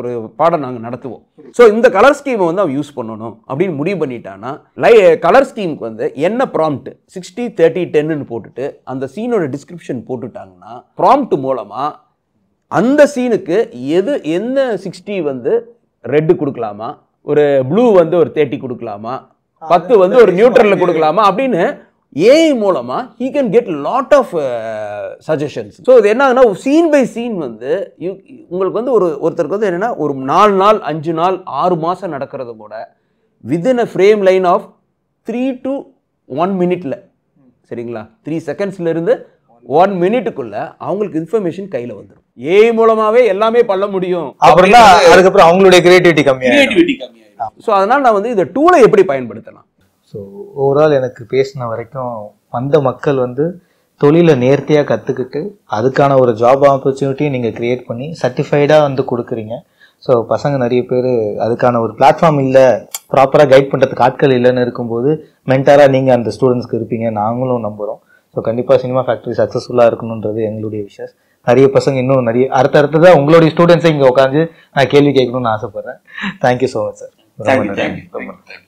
ஒரு பாடம் நாங்கள் நடத்துவோம் ஸோ இந்த கலர் ஸ்கீமை வந்து அவன் யூஸ் பண்ணணும் அப்படின்னு முடிவு பண்ணிட்டான்னா லை கலர் ஸ்கீமுக்கு வந்து என்ன ப்ராம்ப்ட் சிக்ஸ்டி தேர்ட்டி டென்னு போட்டுட்டு அந்த சீனோட டிஸ்கிரிப்ஷன் போட்டுட்டாங்கன்னா ப்ராம்ப்ட் மூலமாக அந்த சீனுக்கு எது என்ன சிக்ஸ்டி வந்து ரெட்டு கொடுக்கலாமா ஒரு ப்ளூ வந்து ஒரு தேர்ட்டி கொடுக்கலாமா பத்து வந்து ஒரு நியூட்ரலில் கொடுக்கலாமா அப்படின்னு ஏஐ மூலமாக he can get lot of suggestions so இது என்ன ஆகுதுன்னா சீன் பை சீன் வந்து உங்களுக்கு வந்து ஒரு ஒருத்தருக்கு வந்து என்னென்னா ஒரு நாலு நாள் அஞ்சு நாள் ஆறு மாதம் நடக்கிறது கூட within a frame line of three to one மினிட்ல சரிங்களா த்ரீ செகண்ட்ஸ்லேருந்து ஒன் மினிட்டுக்குள்ள அவங்களுக்கு இன்ஃபர்மேஷன் கையில் வந்துடும் ஏ மூலமாவே எல்லாமே பண்ண முடியும் அப்புறம் அதுக்கப்புறம் அவங்களுடைய கிரியேட்டிவிட்டி கம்மியாக கிரியேட்டிவிட்டி கம்மி ஸோ அதனால நான் வந்து இந்த டூலை எப்படி பயன்படுத்தலாம் ஸோ ஓவரால் எனக்கு பேசின வரைக்கும் வந்த மக்கள் வந்து தொழிலை நேர்த்தியாக கற்றுக்கிட்டு அதுக்கான ஒரு ஜாப் ஆப்பர்ச்சுனிட்டியும் நீங்கள் க்ரியேட் பண்ணி சர்டிஃபைடாக வந்து கொடுக்குறீங்க ஸோ பசங்க நிறைய பேர் அதுக்கான ஒரு பிளாட்ஃபார்ம் இல்லை ப்ராப்பராக கைட் பண்ணுறதுக்கு ஆட்கள் இல்லைன்னு இருக்கும்போது மென்டாராக நீங்கள் அந்த ஸ்டூடெண்ட்ஸ்க்கு இருப்பீங்க நாங்களும் நம்புகிறோம் ஸோ கண்டிப்பாக சினிமா ஃபேக்ட்ரி சக்ஸஸ்ஃபுல்லாக இருக்கணுன்றது எங்களுடைய விஷயம் நிறைய பசங்க இன்னும் நிறைய அடுத்த அடுத்ததாக உங்களுடைய ஸ்டூடெண்ட்ஸை இங்கே உட்காந்து நான் கேள்வி கேட்கணும்னு ஆசைப்பட்றேன் தேங்க்யூ ஸோ மச் சார் ரொம்ப நன்றி ரொம்ப நன்றி